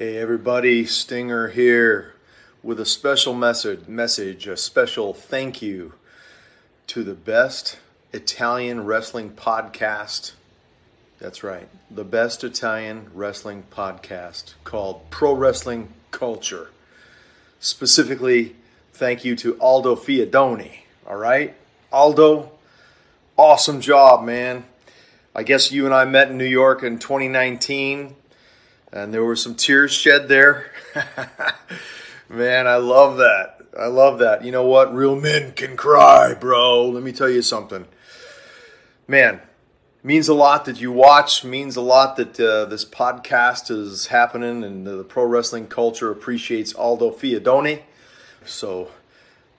Hey everybody, Stinger here with a special message, message, a special thank you to the best Italian wrestling podcast. That's right, the best Italian wrestling podcast called Pro Wrestling Culture. Specifically, thank you to Aldo Fiadoni. All right, Aldo, awesome job, man. I guess you and I met in New York in 2019 and there were some tears shed there. Man, I love that. I love that. You know what? Real men can cry, bro. Let me tell you something. Man, means a lot that you watch, means a lot that uh, this podcast is happening and the, the pro wrestling culture appreciates Aldo Fiadone. So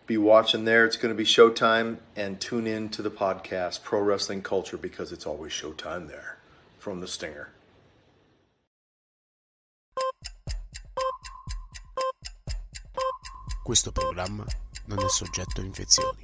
be watching there. It's going to be showtime and tune in to the podcast, Pro Wrestling Culture, because it's always showtime there from the Stinger. Questo programma non è soggetto a infezioni.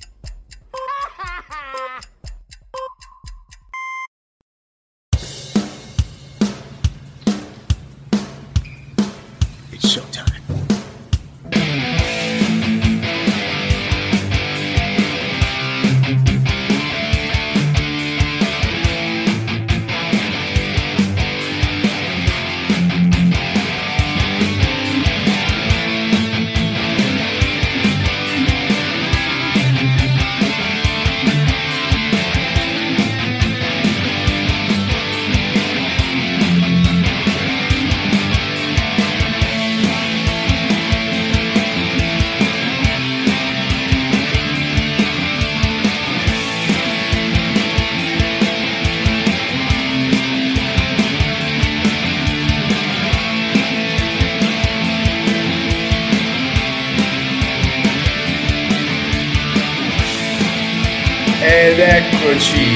Eccoci,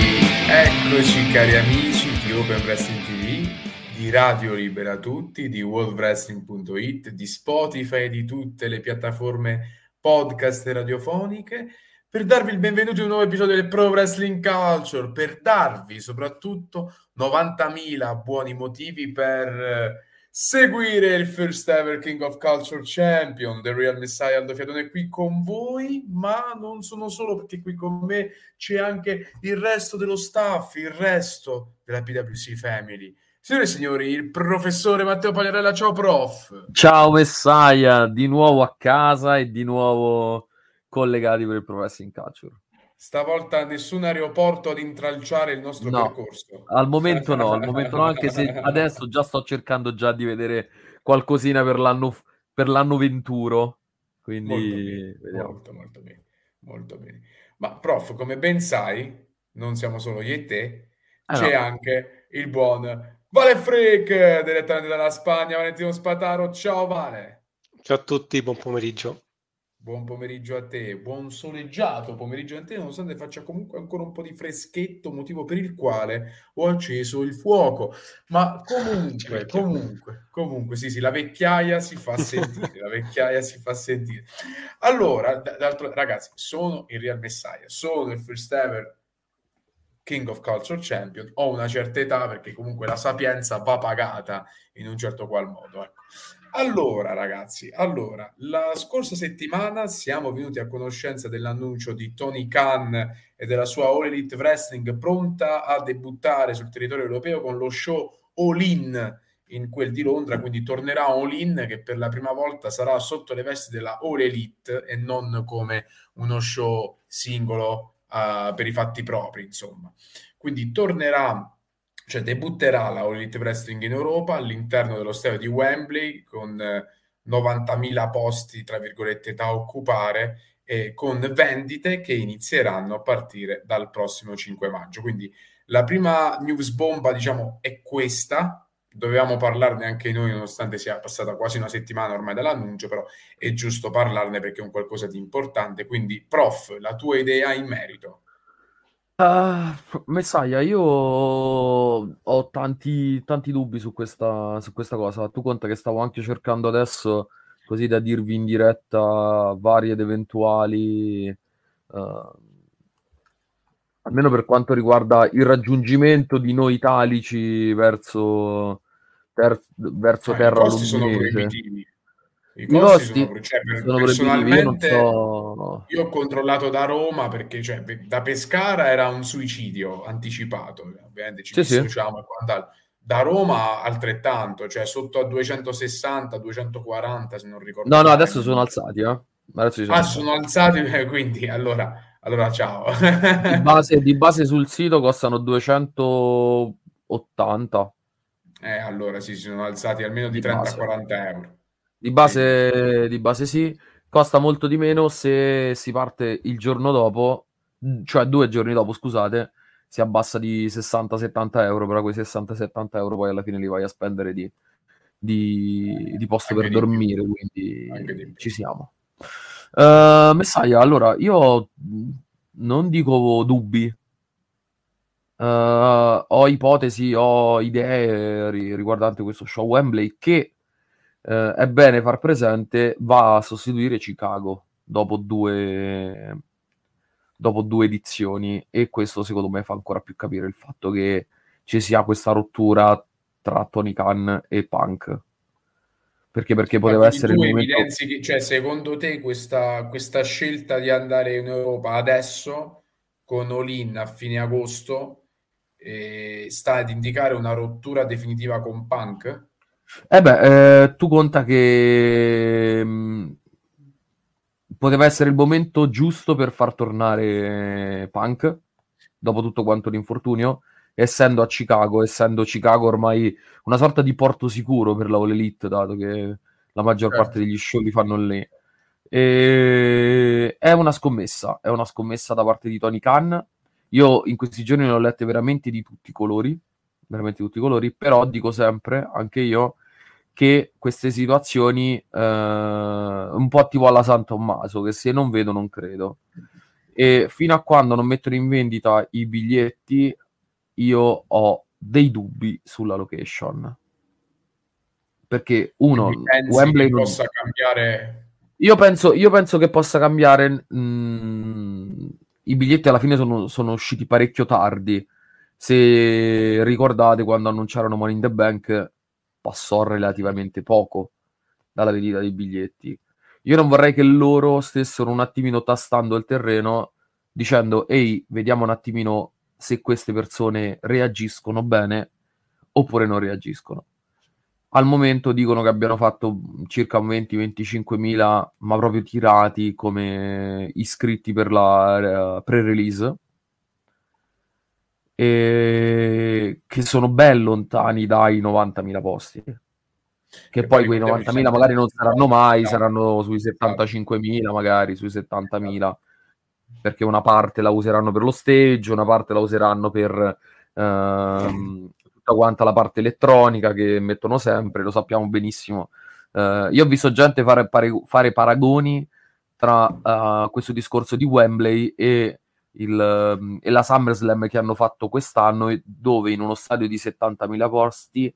eccoci cari amici di Open Wrestling TV, di Radio Libera Tutti, di worldwrestling.it, di Spotify e di tutte le piattaforme podcast e radiofoniche per darvi il benvenuto in un nuovo episodio del Pro Wrestling Culture, per darvi soprattutto 90.000 buoni motivi per eh, seguire il first ever King of Culture Champion, The Real Messiah Aldo Fiatone qui con voi, ma non sono solo perché qui con me c'è anche il resto dello staff, il resto della PWC Family. Signore e signori, il professore Matteo Pagliarella, ciao prof. Ciao Messiah, di nuovo a casa e di nuovo collegati per il Progressing Culture stavolta nessun aeroporto ad intralciare il nostro no, percorso. Al momento no, al momento no, anche se adesso già sto cercando già di vedere qualcosina per l'anno, per l'anno venturo. Quindi molto bene, vediamo. Molto, molto, bene, molto bene. Ma prof, come ben sai, non siamo solo io e te, ah, c'è no. anche il buon Vale Freak, direttamente dalla Spagna, Valentino Spataro. Ciao Vale. Ciao a tutti, buon pomeriggio. Buon pomeriggio a te, buon soleggiato pomeriggio a te, nonostante faccia comunque ancora un po' di freschetto, motivo per il quale ho acceso il fuoco. Ma comunque, certo. comunque, comunque, sì, sì, la vecchiaia si fa sentire, la vecchiaia si fa sentire. Allora, d'altro, ragazzi, sono il Real Messiah, sono il first ever King of Culture Champion, ho una certa età perché comunque la sapienza va pagata in un certo qual modo, ecco. Allora, ragazzi, allora, la scorsa settimana siamo venuti a conoscenza dell'annuncio di Tony Khan e della sua All Elite Wrestling pronta a debuttare sul territorio europeo con lo show All In in quel di Londra, quindi tornerà All In che per la prima volta sarà sotto le vesti della All Elite e non come uno show singolo uh, per i fatti propri, insomma. Quindi tornerà cioè debutterà la All Elite Wrestling in Europa all'interno dello stadio di Wembley con 90.000 eh, posti, tra virgolette, da occupare e con vendite che inizieranno a partire dal prossimo 5 maggio. Quindi la prima news bomba, diciamo, è questa. Dovevamo parlarne anche noi, nonostante sia passata quasi una settimana ormai dall'annuncio, però è giusto parlarne perché è un qualcosa di importante. Quindi, prof, la tua idea in merito. Uh, Messaia, io ho tanti, tanti dubbi su questa, su questa, cosa. Tu conta che stavo anche cercando adesso, così da dirvi in diretta, varie ed eventuali, uh, almeno per quanto riguarda il raggiungimento di noi italici verso, ter- verso ah, terra terra londinese. I costi, I costi sono, cioè, sono personalmente so... io, ho controllato da Roma perché cioè, da Pescara era un suicidio anticipato, ovviamente ci dissociamo sì. e quant'altro. Da Roma altrettanto, cioè sotto a 260, 240 se non ricordo. No, no, adesso sono alzati, eh. Adesso sono ah, alzati. sono alzati, eh, quindi allora, allora ciao. di, base, di base sul sito costano 280. Eh, allora sì, si sono alzati almeno di, di 30-40 euro. Di base, di base sì, costa molto di meno se si parte il giorno dopo, cioè due giorni dopo, scusate, si abbassa di 60-70 euro, però quei 60-70 euro poi alla fine li vai a spendere di, di, eh, di posto Anche per di dormire, più. quindi ci siamo. Uh, Messaia, allora, io non dico dubbi, Uh, ho ipotesi, ho idee riguardanti questo show Wembley che eh, è bene far presente, va a sostituire Chicago dopo due, dopo due edizioni e questo secondo me fa ancora più capire il fatto che ci sia questa rottura tra Tony Khan e Punk. Perché, perché poteva essere il momento... Che, cioè, secondo te questa, questa scelta di andare in Europa adesso con Olin a fine agosto eh, sta ad indicare una rottura definitiva con Punk? Eh beh, eh, tu conta che mm, poteva essere il momento giusto per far tornare Punk dopo tutto quanto l'infortunio, essendo a Chicago, essendo Chicago ormai una sorta di porto sicuro per la All Elite, dato che la maggior certo. parte degli show li fanno lì. E... È una scommessa, è una scommessa da parte di Tony Khan. Io in questi giorni ne ho lette veramente di tutti i colori, veramente di tutti i colori, però dico sempre, anche io, che queste situazioni eh, un po' tipo alla San Tommaso, che se non vedo non credo. E fino a quando non mettono in vendita i biglietti, io ho dei dubbi sulla location. Perché uno, Wembley non... possa cambiare io penso, io penso, che possa cambiare. Mh, mm, I biglietti alla fine sono, sono, usciti parecchio tardi. Se ricordate quando annunciarono Money in the Bank, passò relativamente poco dalla vendita dei biglietti. Io non vorrei che loro stessero un attimino tastando il terreno dicendo ehi, vediamo un attimino se queste persone reagiscono bene oppure non reagiscono. Al momento dicono che abbiano fatto circa 20-25 mila, ma proprio tirati come iscritti per la eh, pre-release, eh, che sono ben lontani dai 90.000 posti. Che e poi quei 90.000 magari non saranno mai, saranno esatto. sui 75.000, esatto. magari sui 70.000, esatto. perché una parte la useranno per lo stage, una parte la useranno per ehm, tutta quanta la parte elettronica che mettono sempre, lo sappiamo benissimo. Uh, io ho visto gente fare, fare, fare paragoni tra uh, questo discorso di Wembley e il, mm, e la SummerSlam che hanno fatto quest'anno, dove in uno stadio di 70.000 posti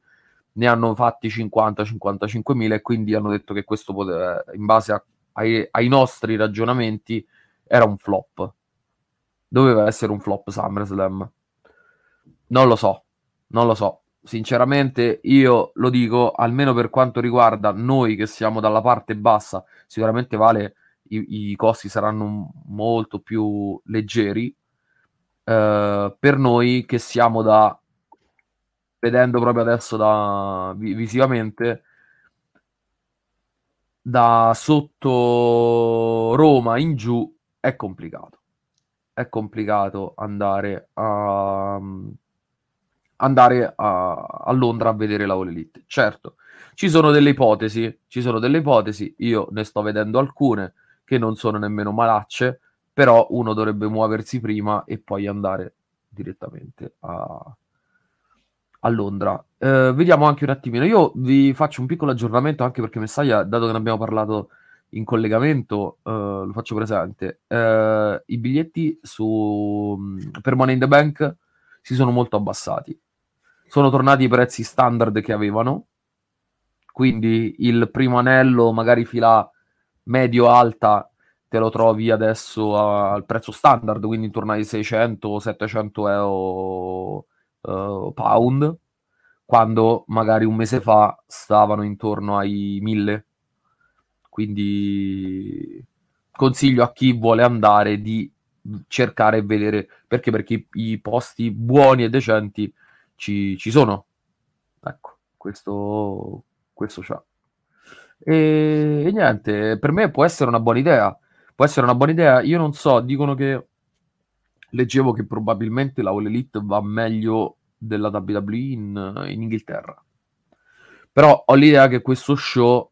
ne hanno fatti 50-55.000 e quindi hanno detto che questo, poteva, eh, in base a, ai, ai nostri ragionamenti, era un flop. Doveva essere un flop SummerSlam. Non lo so, non lo so. Sinceramente, io lo dico, almeno per quanto riguarda noi che siamo dalla parte bassa, sicuramente vale i, i costi saranno molto più leggeri. Eh, per noi che siamo da vedendo proprio adesso da, visivamente da sotto Roma in giù è complicato è complicato andare a andare a, a Londra a vedere la All Elite certo ci sono delle ipotesi ci sono delle ipotesi io ne sto vedendo alcune che non sono nemmeno malacce, però uno dovrebbe muoversi prima e poi andare direttamente a, a Londra. Eh, vediamo anche un attimino, io vi faccio un piccolo aggiornamento anche perché Messaglia, dato che ne abbiamo parlato in collegamento, eh, lo faccio presente, eh, i biglietti su, mm, per Money in the Bank si sono molto abbassati, sono tornati i prezzi standard che avevano, quindi il primo anello magari fila medio-alta te lo trovi adesso a, al prezzo standard, quindi intorno ai 600-700 euro uh, pound, quando magari un mese fa stavano intorno ai 1000. Quindi consiglio a chi vuole andare di cercare e vedere perché, perché i, posti buoni e decenti ci, ci sono. Ecco, questo, questo c'è. E, e niente, per me può essere una buona idea. Può essere una buona idea. Io non so, dicono che leggevo che probabilmente la All Elite va meglio della WWE in, in Inghilterra. Però ho l'idea che questo show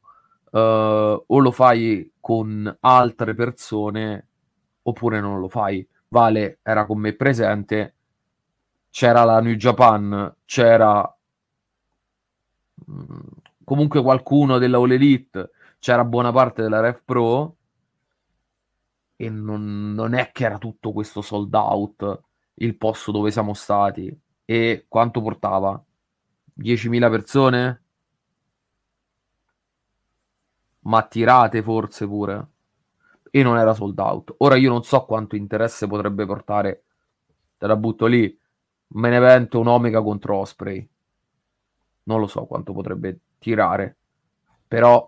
uh, o lo fai con altre persone oppure non lo fai. Vale era con me presente, c'era la New Japan, c'era... Mm, comunque qualcuno della All Elite, c'era buona parte della Ref Pro e non, non è che era tutto questo sold out il posto dove siamo stati e quanto portava? 10.000 persone? ma tirate forse pure. E non era sold out. Ora io non so quanto interesse potrebbe portare, te la butto lì, me ne vento un Omega contro Osprey. Non lo so quanto potrebbe tirare. Però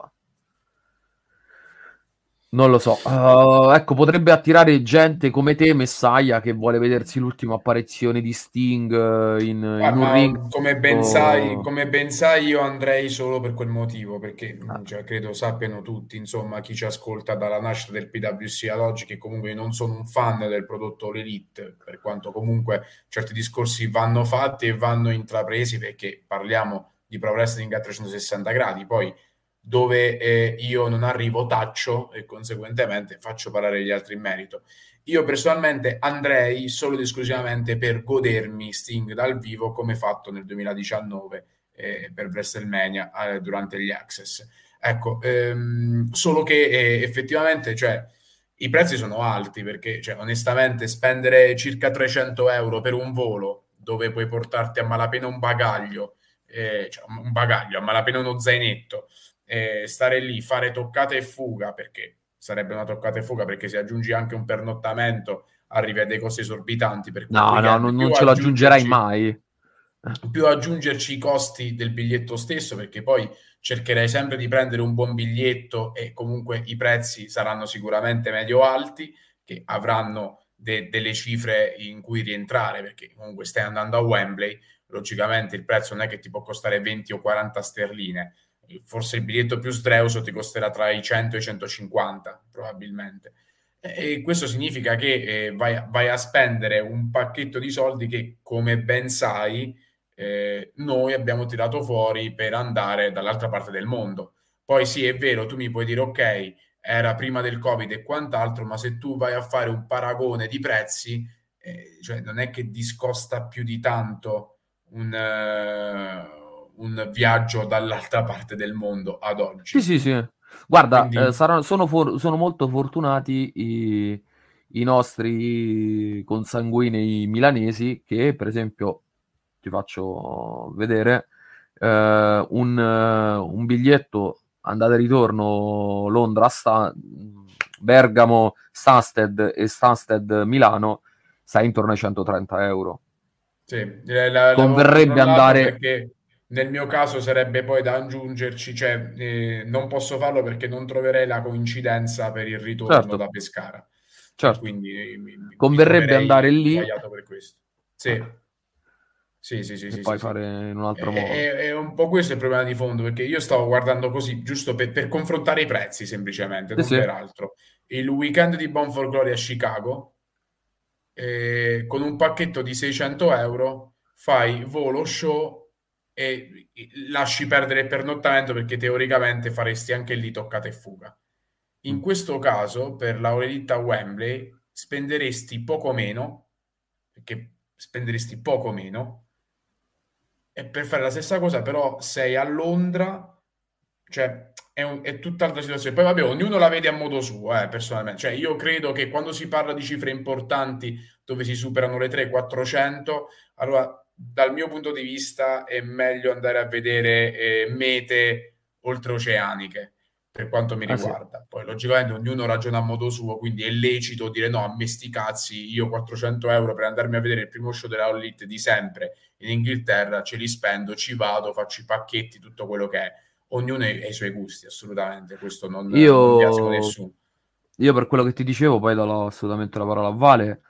non lo so. Uh, ecco, potrebbe attirare gente come te, Messaia, che vuole vedersi l'ultima apparizione di Sting eh, in, Guarda, in, un ring. Come ben, sai, come ben, sai, io andrei solo per quel motivo, perché ah. cioè, credo sappiano tutti, insomma, chi ci ascolta dalla nascita del PWC ad oggi, che comunque non sono un fan del prodotto L'Elite, per quanto comunque certi discorsi vanno fatti e vanno intrapresi, perché parliamo di pro wrestling a 360 gradi. Poi dove eh, io non arrivo taccio e conseguentemente faccio parlare gli altri in merito. Io personalmente andrei solo ed esclusivamente per godermi Sting dal vivo come fatto nel 2019 eh, per WrestleMania eh, durante gli Access. Ecco, ehm, solo che eh, effettivamente cioè, i prezzi sono alti perché cioè, onestamente spendere circa 300 euro per un volo dove puoi portarti a malapena un bagaglio eh, cioè un bagaglio, a malapena uno zainetto, eh, stare lì, fare toccata e fuga, perché sarebbe una toccata e fuga, perché se aggiungi anche un pernottamento arrivi a dei costi esorbitanti. Per no, no, non, non ce lo aggiungerai mai. Più aggiungerci i costi del biglietto stesso, perché poi cercherei sempre di prendere un buon biglietto e comunque i prezzi saranno sicuramente medio-alti, che avranno de- delle cifre in cui rientrare, perché comunque stai andando a Wembley logicamente il prezzo non è che ti può costare 20 o 40 sterline, forse il biglietto più streuso ti costerà tra i 100 e i 150 probabilmente. E questo significa che eh, vai, vai, a spendere un pacchetto di soldi che, come ben sai, eh, noi abbiamo tirato fuori per andare dall'altra parte del mondo. Poi sì, è vero, tu mi puoi dire ok, era prima del Covid e quant'altro, ma se tu vai a fare un paragone di prezzi, eh, cioè non è che discosta più di tanto un, uh, un viaggio dall'altra parte del mondo ad oggi. Sì, sì, sì. Guarda, Quindi... eh, saranno, sono, for- sono, molto fortunati i, i nostri consanguinei milanesi che, per esempio, ti faccio vedere eh, un, un, biglietto andata e ritorno Londra, Sta- Bergamo, Stansted e Stansted Milano, sai intorno ai 130 euro. Sì, la, converrebbe andare... Perché nel mio caso sarebbe poi da aggiungerci, cioè eh, non posso farlo perché non troverei la coincidenza per il ritorno certo. da Pescara. Certo. Quindi mi, converrebbe mi andare lì. Per questo. Sì. Eh. Sì, sì, sì, sì, poi sì, fare in un altro eh, modo. È, eh, è, un po' questo il problema di fondo, perché io stavo guardando così, giusto per, per confrontare i prezzi semplicemente, non sì. per altro. Il weekend di Bonfort Glory a Chicago, eh, con un pacchetto di 600 euro fai volo, show e lasci perdere il pernottamento perché teoricamente faresti anche lì toccata e fuga. In mm. questo caso, per l'Aurelitta Wembley, spenderesti poco meno, perché spenderesti poco meno, e per fare la stessa cosa però sei a Londra, cioè è, un, è tutt'altra situazione. Poi vabbè, ognuno la vede a modo suo, eh, personalmente. Cioè, io credo che quando si parla di cifre importanti dove si superano le 300-400, allora dal mio punto di vista è meglio andare a vedere eh, mete oltreoceaniche per quanto mi riguarda. Ah, sì. Poi logicamente ognuno ragiona a modo suo, quindi è lecito dire no, a me sti cazzi, io 400 euro per andarmi a vedere il primo show della All Elite di sempre in Inghilterra, ce li spendo, ci vado, faccio i pacchetti, tutto quello che è ognuno ha i suoi gusti, assolutamente, questo non, io... non piace a nessuno. Io per quello che ti dicevo, poi do assolutamente la parola a Vale,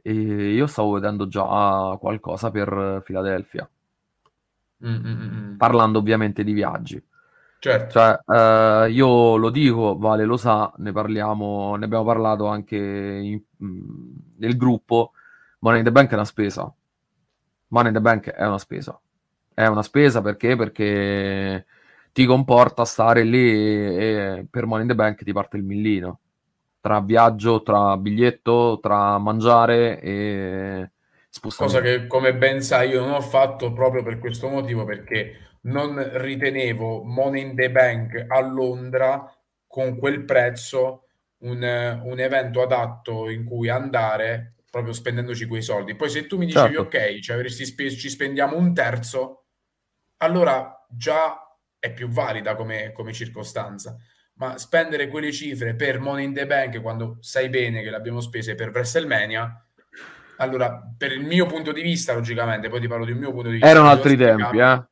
e io stavo vedendo già qualcosa per Filadelfia. Mm, mm, mm, Parlando ovviamente di viaggi. Certo. Cioè, eh, io lo dico, Vale lo sa, ne parliamo, ne abbiamo parlato anche in, nel gruppo. Money in the Bank è una spesa. Money in the Bank è una spesa. È una spesa perché? Perché ti comporta stare lì e per Money in the Bank ti parte il millino tra viaggio, tra biglietto, tra mangiare e spostamento. Cosa che come ben sai io non ho fatto proprio per questo motivo perché non ritenevo Money in the Bank a Londra con quel prezzo un, un evento adatto in cui andare proprio spendendoci quei soldi. Poi se tu mi dicevi certo. ok, cioè avresti spe- ci spendiamo un terzo, allora già è più valida come, come circostanza. Ma spendere quelle cifre per Money in the Bank quando sai bene che le abbiamo spese per WrestleMania, allora, per il mio punto di vista, logicamente, poi ti parlo di un mio punto di vista. Erano altri tempi, eh?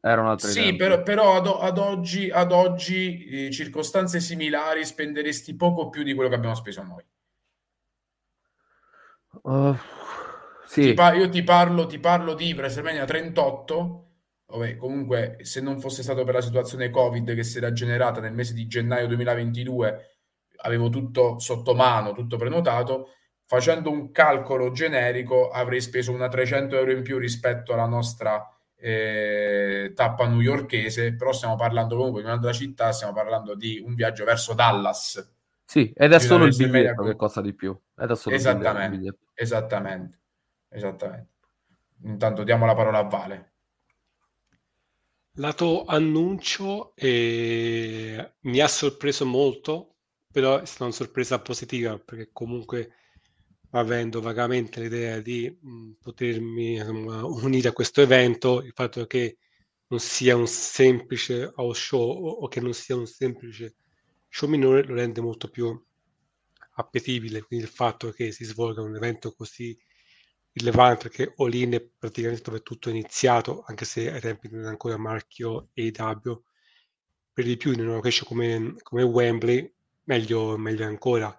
Erano altri sì, tempi. però, però ad, ad, oggi, ad oggi eh, circostanze similari spenderesti poco più di quello che abbiamo speso noi. Uh, sì. Ti par- io ti parlo, ti parlo di WrestleMania 38 Vabbè, comunque se non fosse stato per la situazione Covid che si era generata nel mese di gennaio 2022, avevo tutto sotto mano, tutto prenotato, facendo un calcolo generico avrei speso una 300 euro in più rispetto alla nostra eh, tappa newyorchese, però stiamo parlando comunque di un'altra città, stiamo parlando di un viaggio verso Dallas. Sì, ed è solo il biglietto con... che costa di più. Ed è solo esattamente, il biglietto. esattamente, esattamente. Intanto diamo la parola a Vale. Lato annuncio eh, mi ha sorpreso molto, però è stata una sorpresa positiva perché comunque avendo vagamente l'idea di mh, mm, potermi insomma, unire a questo evento, il fatto che non sia un semplice house show o, o che non sia un semplice show minore lo rende molto più appetibile, quindi il fatto che si svolga un evento così rilevante perché Olin è praticamente dove tutto è iniziato, anche se ai tempi non è ancora marchio e W. Per di più in una location come, come Wembley, meglio, meglio, ancora.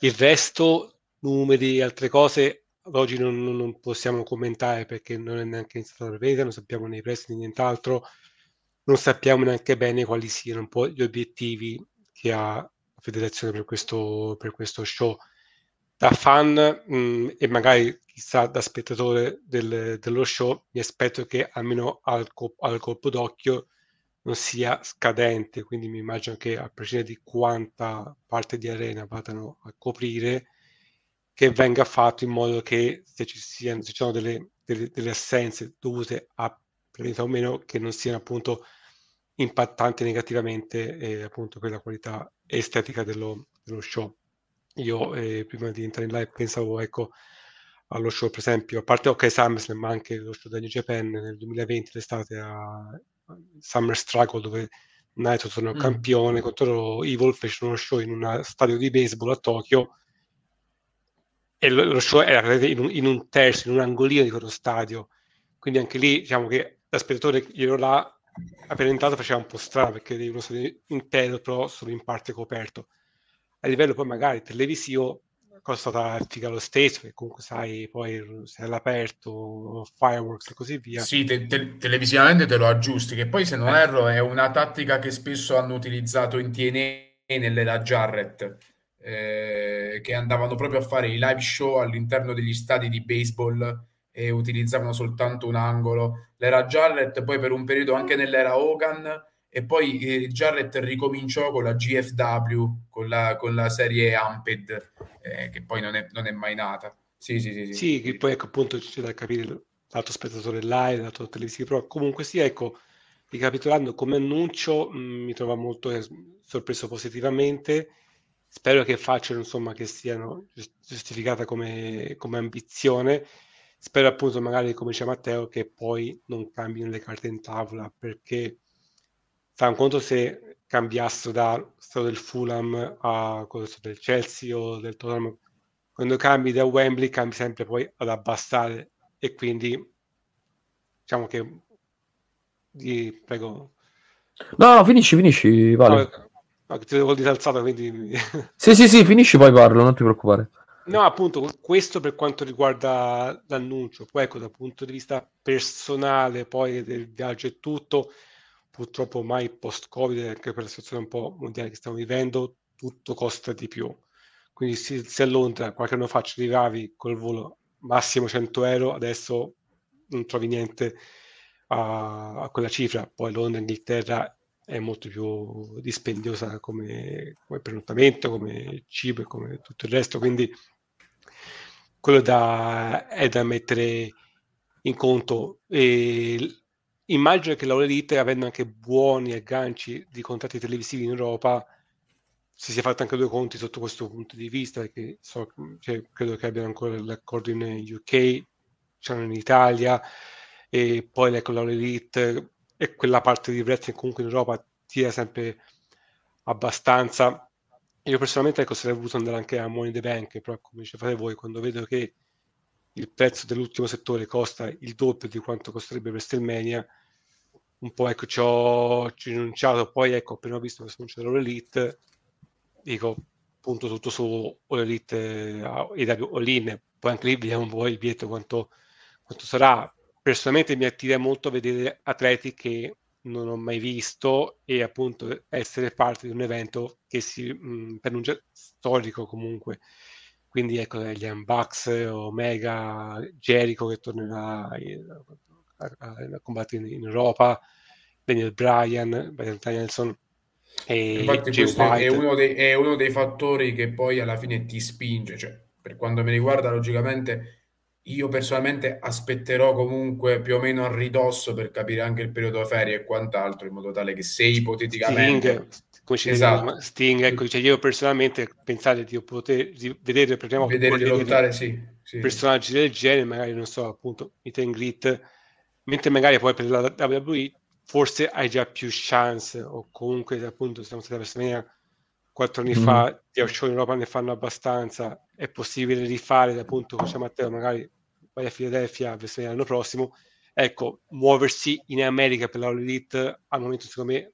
Il resto, numeri, e altre cose, ad oggi non, non possiamo commentare perché non è neanche iniziata la vendita, non sappiamo nei prezzi nient'altro, non sappiamo neanche bene quali siano un po' gli obiettivi che ha la federazione per questo, per questo show. Da fan mh, mm, e magari chissà da spettatore del, dello show mi aspetto che almeno al, al, colpo d'occhio non sia scadente quindi mi immagino che a prescindere di quanta parte di arena vadano a coprire che venga fatto in modo che se ci siano se ci sono delle, delle, delle assenze dovute a prevenita o meno che non siano appunto impattanti negativamente eh, appunto per la qualità estetica dello, dello show io eh, prima di entrare in live pensavo ecco allo show, per esempio, a parte OK SummerSlam, ma anche lo show da New Japan nel 2020 l'estate a Summer Struggle, dove Naito tornò mm. campione contro Evil, fece uno show in uno stadio di baseball a Tokyo e lo, lo show era in un, in un, terzo, in un angolino di quello stadio, quindi anche lì diciamo che da spettatore ero là appena entrato faceva un po' strano perché devi uno stadio intero però solo in parte coperto. A livello poi magari televisivo costa Artica lo stesso, che comunque sai, poi se è all'aperto, fireworks e così via. Sì, te, te, televisivamente te lo aggiusti, che poi se non eh. erro è una tattica che spesso hanno utilizzato in TNA nell'era Jarrett, eh, che andavano proprio a fare i live show all'interno degli stadi di baseball e utilizzavano soltanto un angolo. L'era Jarrett poi per un periodo anche nell'era Hogan e poi eh, Jarrett ricominciò con la GFW, con la, con la serie Amped, eh, che poi non è, non è, mai nata. Sì, sì, sì. Sì, sì che poi ecco, appunto c'è da capire l'altro spettatore live, l'altro televisivo, però comunque sì, ecco, ricapitolando come annuncio, mh, mm, mi trova molto eh, sorpreso positivamente, spero che facciano, insomma, che siano giustificata come, come ambizione, spero appunto magari, come dice Matteo, che poi non cambino le carte in tavola, perché Sarà un conto se cambiassero da stato del Fulham a cosa del Chelsea o del Tottenham. Quando cambi da Wembley cambi sempre poi ad abbassare e quindi diciamo che di, prego. No, finisci, finisci, vale. No, no, ti devo disalzato, quindi... sì, sì, sì, finisci, poi parlo, non ti preoccupare. No, appunto, questo per quanto riguarda l'annuncio. Poi ecco, dal punto di vista personale, poi del viaggio e tutto, purtroppo mai post-Covid, anche per la situazione un po' mondiale che stiamo vivendo, tutto costa di più. Quindi se, a Londra qualche anno fa ci arrivavi col volo massimo 100 euro, adesso non trovi niente a, a quella cifra. Poi Londra, Inghilterra è molto più dispendiosa come, come prenottamento, come cibo e come tutto il resto. Quindi quello da, è da mettere in conto. E immagino che l'Aurelite, avendo anche buoni agganci di contratti televisivi in Europa, si sia fatto anche due conti sotto questo punto di vista, perché so, cioè, credo che abbiano ancora l'accordo in UK, c'erano in Italia, e poi ecco, l'Aurelite e quella parte di Brexit comunque in Europa tira sempre abbastanza. Io personalmente ecco, sarei voluto andare anche a Money the Bank, però come dicevate voi, quando vedo che il prezzo dell'ultimo settore costa il doppio di quanto costerebbe WrestleMania, un po' ecco ci ho rinunciato, poi ecco appena ho visto che sono c'era l'Elite, dico punto tutto su l'Elite e All-In, poi anche lì vediamo un po' il biglietto quanto, quanto sarà. Personalmente mi attira molto vedere atleti che non ho mai visto e appunto essere parte di un evento che si, mh, per un storico comunque quindi ecco gli Unbox, Omega, Jericho che tornerà a, a, a combattere in, in, Europa, Daniel Bryan, Brian Danielson. E Infatti Jay questo è uno, dei, è uno, dei, fattori che poi alla fine ti spinge, cioè, per quanto mi riguarda logicamente io personalmente aspetterò comunque più o meno a ridosso per capire anche il periodo ferie e quant'altro, in modo tale che se ipoteticamente... Sting, come ci esatto. Sting, ecco, cioè io personalmente pensate di, poter, di vedere per prima vedere sì, sì. personaggi del genere, magari non so, appunto, meet and greet, mentre magari poi per la WWE forse hai già più chance o comunque appunto siamo stati a WrestleMania quattro anni mm. fa, gli show in Europa ne fanno abbastanza, è possibile rifare appunto, come Matteo, magari vai a Philadelphia a WrestleMania l'anno prossimo, ecco, muoversi in America per la All Elite al momento secondo me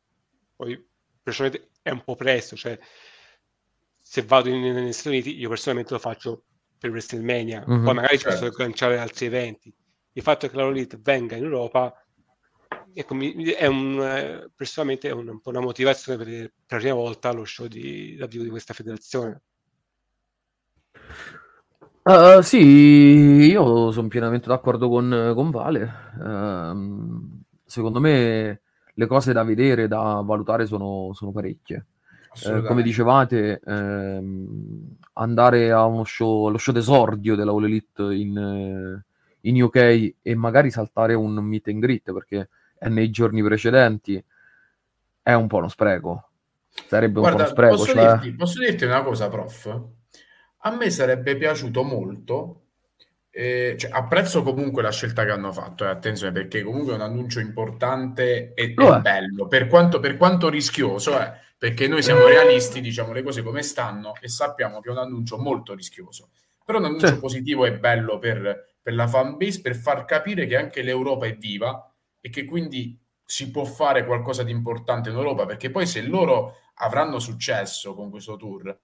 poi personalmente è un po' presto, cioè se vado in, negli Stati Uniti io personalmente lo faccio per WrestleMania, mm-hmm, poi mhm. magari certo. posso agganciare altri eventi. Il fatto che la Lolita venga in Europa ecco, mi, è un, personalmente è un, un, po' una motivazione per, per la prima volta lo show di, l'avvio di questa federazione. Uh, sì, io sono pienamente d'accordo con, con Vale. Uh, secondo me le cose da vedere, da valutare sono, sono parecchie. Eh, come dicevate, ehm, andare a uno show, allo show d'esordio della All Elite in, eh, in, UK e magari saltare un meet and greet perché è nei giorni precedenti è un po' uno spreco. Sarebbe un po' uno spreco. Posso, cioè... dirti, posso dirti una cosa, prof? A me sarebbe piaciuto molto eh, cioè, apprezzo comunque la scelta che hanno fatto, eh, attenzione, perché comunque è un annuncio importante e, oh, bello, per quanto, per quanto rischioso è, eh, perché noi siamo realisti, diciamo le cose come stanno e sappiamo che è un annuncio molto rischioso, però un annuncio cioè. positivo e bello per, per la fanbase, per far capire che anche l'Europa è viva e che quindi si può fare qualcosa di importante in Europa, perché poi se loro avranno successo con questo tour,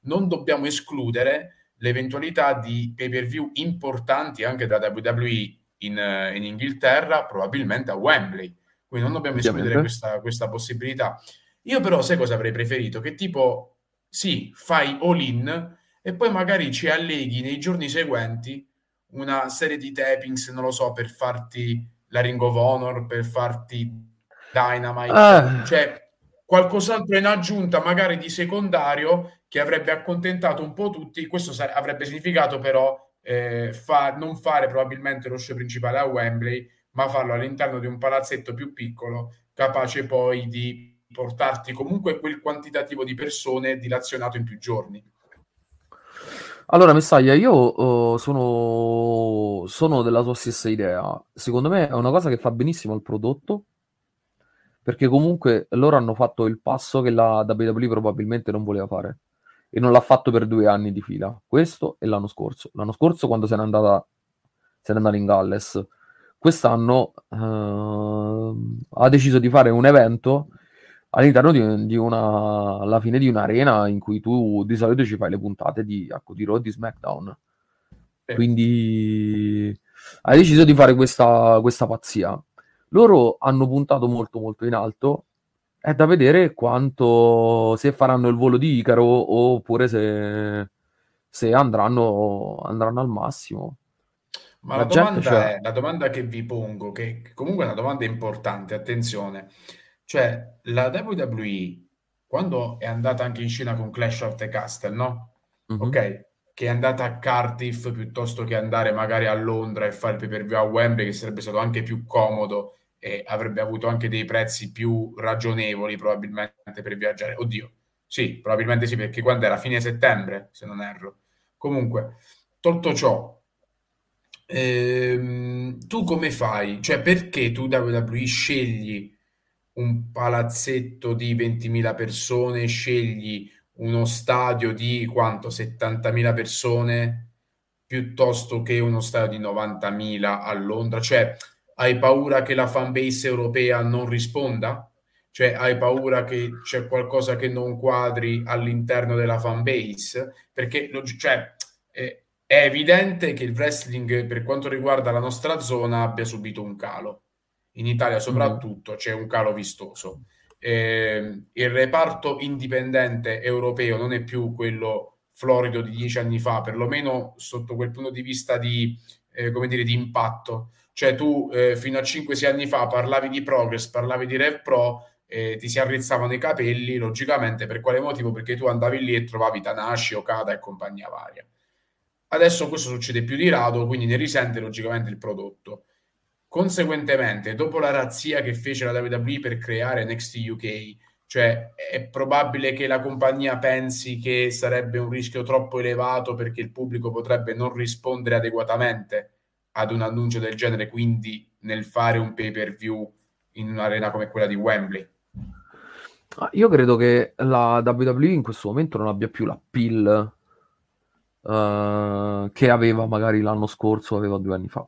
non dobbiamo escludere l'eventualità di pay per view importanti anche da WWE in, eh, in Inghilterra, probabilmente a Wembley. Quindi non dobbiamo escludere questa, questa possibilità. Io però sai cosa avrei preferito? Che tipo, sì, fai all-in e poi magari ci alleghi nei giorni seguenti una serie di tapings, non lo so, per farti la Ring of Honor, per farti Dynamite, ah. cioè qualcos'altro in aggiunta magari di secondario che avrebbe accontentato un po' tutti, questo sare- avrebbe significato però eh, fa- non fare probabilmente lo show principale a Wembley, ma farlo all'interno di un palazzetto più piccolo, capace poi di portarti comunque quel quantitativo di persone dilazionato in più giorni. Allora, Messaglia, io uh, sono, sono, della tua stessa idea. Secondo me è una cosa che fa benissimo al prodotto, perché comunque loro hanno fatto il passo che la WWE probabilmente non voleva fare e non l'ha fatto per due anni di fila. Questo e l'anno scorso. L'anno scorso quando se n'è andata, se n'è andata in Galles. Quest'anno eh, ha deciso di fare un evento all'interno di, di, una, alla fine di un'arena in cui tu di solito ci fai le puntate di, ecco, di Raw di SmackDown. Sì. Quindi ha deciso di fare questa, questa pazzia. Loro hanno puntato molto molto in alto è da vedere quanto se faranno il volo di Icaro oppure se, se andranno, andranno al massimo. Ma la, la domanda cioè... è, la domanda che vi pongo, che comunque è una domanda importante, attenzione, cioè la WWE quando è andata anche in Cina con Clash of the Castle, no? Mm-hmm. Ok, che è andata a Cardiff piuttosto che andare magari a Londra e fare il pay per view a Wembley, che sarebbe stato anche più comodo eh, avrebbe avuto anche dei prezzi più ragionevoli probabilmente per viaggiare. Oddio, sì, probabilmente sì, perché quando era fine settembre, se non erro. Comunque, tolto ciò, ehm, tu come fai? Cioè, perché tu da WWE scegli un palazzetto di 20.000 persone, scegli uno stadio di quanto 70.000 persone piuttosto che uno stadio di 90.000 a Londra, cioè hai paura che la fanbase europea non risponda? Cioè hai paura che c'è qualcosa che non quadri all'interno della fanbase? Perché cioè, è evidente che il wrestling per quanto riguarda la nostra zona abbia subito un calo. In Italia mm-hmm. soprattutto mm. c'è un calo vistoso. Eh, il reparto indipendente europeo non è più quello florido di dieci anni fa, perlomeno sotto quel punto di vista di, eh, come dire, di impatto. Cioè tu eh, fino a 5-6 anni fa parlavi di Progress, parlavi di Rev Pro, eh, ti si arrizzavano i capelli, logicamente per quale motivo? Perché tu andavi lì e trovavi Tanashi, Okada e compagnia varia. Adesso questo succede più di rado, quindi ne risente logicamente il prodotto. Conseguentemente, dopo la razzia che fece la WWE per creare Next UK, cioè è probabile che la compagnia pensi che sarebbe un rischio troppo elevato perché il pubblico potrebbe non rispondere adeguatamente ad un annuncio del genere, quindi nel fare un pay per view in un'arena come quella di Wembley? Ah, io credo che la WWE in questo momento non abbia più la pill uh, eh, che aveva magari l'anno scorso, aveva due anni fa.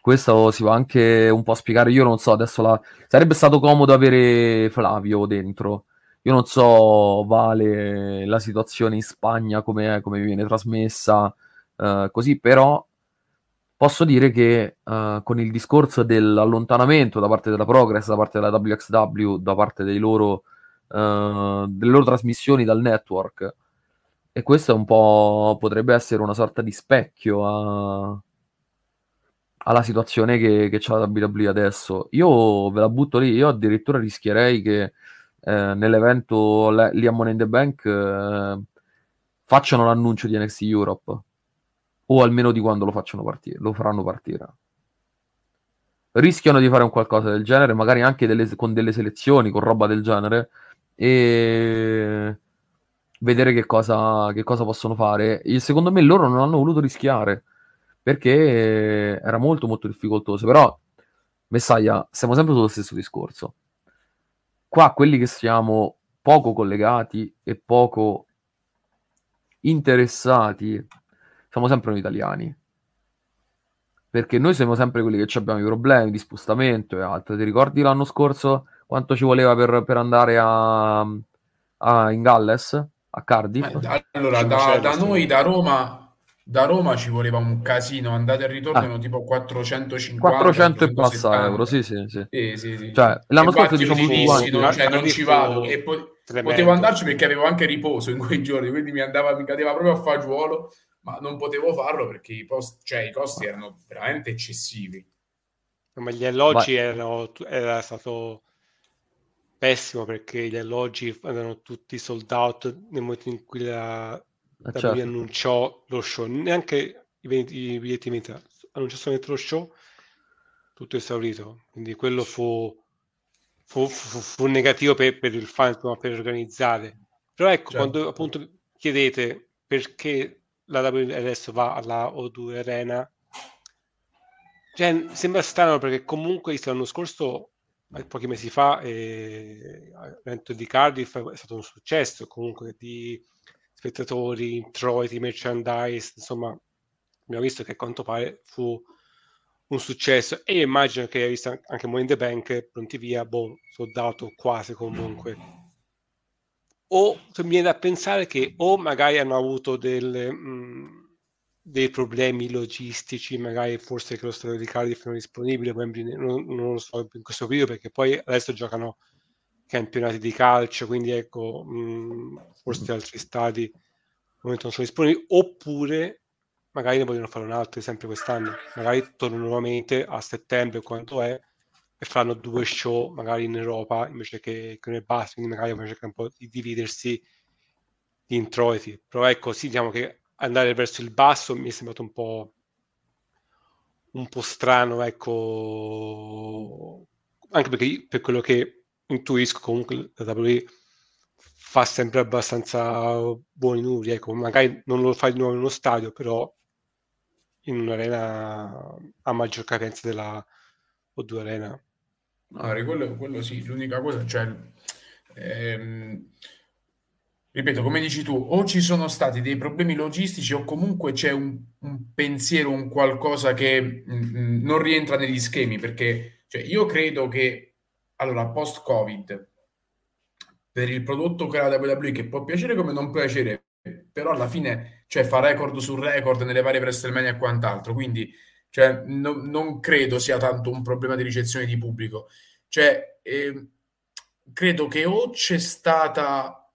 Questo si va anche un po' a spiegare. Io non so, adesso la... sarebbe stato comodo avere Flavio dentro. Io non so, Vale, la situazione in Spagna come, come viene trasmessa, uh, così però posso dire che uh, con il discorso dell'allontanamento da parte della Progress, da parte della WXW, da parte loro, uh, delle loro trasmissioni dal network, e questo è un po' potrebbe essere una sorta di specchio a, alla situazione che, che c'è la WWE adesso. Io ve la butto lì, io addirittura rischierei che eh, nell'evento Liam Money in the Bank eh, facciano l'annuncio di NXT Europe o almeno di quando lo, partire, lo faranno partire. Rischiano di fare un qualcosa del genere, magari anche delle, con delle selezioni, con roba del genere, e vedere che cosa, che cosa possono fare. E secondo me loro non hanno voluto rischiare, perché era molto molto difficoltoso, però Messaia, siamo sempre sullo stesso discorso. Qua quelli che siamo poco collegati e poco interessati siamo sempre noi italiani. Perché noi siamo sempre quelli che abbiamo i problemi di spostamento e altro. Ti ricordi l'anno scorso quanto ci voleva per, per andare a, a, in Galles, a Cardiff? Eh, allora, da, da noi, da Roma, da Roma ci voleva un casino, andate e ritorno erano ah. tipo 450 400 e passa euro, sì, sì, sì. sì, sì, sì. Cioè, l'anno scorso diciamo no, cioè, non ci vado e po- potevo andarci perché avevo anche riposo in quei giorni, quindi mi, andava, mi cadeva proprio a fagiolo ma non potevo farlo perché i, post, cioè, i costi erano veramente eccessivi. ma gli alloggi ma... erano, era stato pessimo perché gli alloggi erano tutti sold out nel momento in cui la, ah, la certo. annunciò lo show, neanche i, i biglietti mentre annunciò solamente lo show, tutto esaurito. Quindi quello fu, fu, fu, fu negativo per, per, il fan, ma per organizzare. Però ecco, certo. quando appunto chiedete perché la W adesso va alla O2 Arena. Cioè, sembra strano perché comunque l'anno scorso, eh, pochi mesi fa, eh, l'evento di Cardiff è stato un successo comunque di spettatori, introiti, merchandise, insomma, abbiamo visto che a quanto pare fu un successo e immagino che hai visto anche Moin the Bank pronti via, boh, soldato quasi comunque o mi viene da pensare che o magari hanno avuto del, mh, dei problemi logistici, magari forse che lo stadio di Cardiff non è disponibile, non, non lo so in questo video perché poi adesso giocano campionati di calcio, quindi ecco, mh, forse mm. altri stadi al momento non sono disponibili, oppure magari ne vogliono fare un altro, sempre quest'anno, magari torno nuovamente a settembre quando è e faranno due show magari in Europa invece che, che nel basso, quindi magari cercano un po' di dividersi gli introiti. Però ecco, sì, diciamo che andare verso il basso mi è sembrato un po', un po strano, ecco, anche perché per quello che intuisco comunque la WWE fa sempre abbastanza buoni numeri, ecco, magari non lo fa di nuovo in uno stadio, però in un'arena a maggior capienza della o due Arena No, quello, quello sì, l'unica cosa, cioè, ehm, ripeto, come dici tu, o ci sono stati dei problemi logistici o comunque c'è un, un pensiero, un qualcosa che mh, mm, mm, non rientra negli schemi, perché cioè, io credo che, allora, post-Covid, per il prodotto che è la WWE, che può piacere come non piacere, però alla fine cioè, fa record su record nelle varie WrestleMania e quant'altro, quindi cioè, no, non credo sia tanto un problema di ricezione di pubblico. Cioè, eh, credo che o c'è stata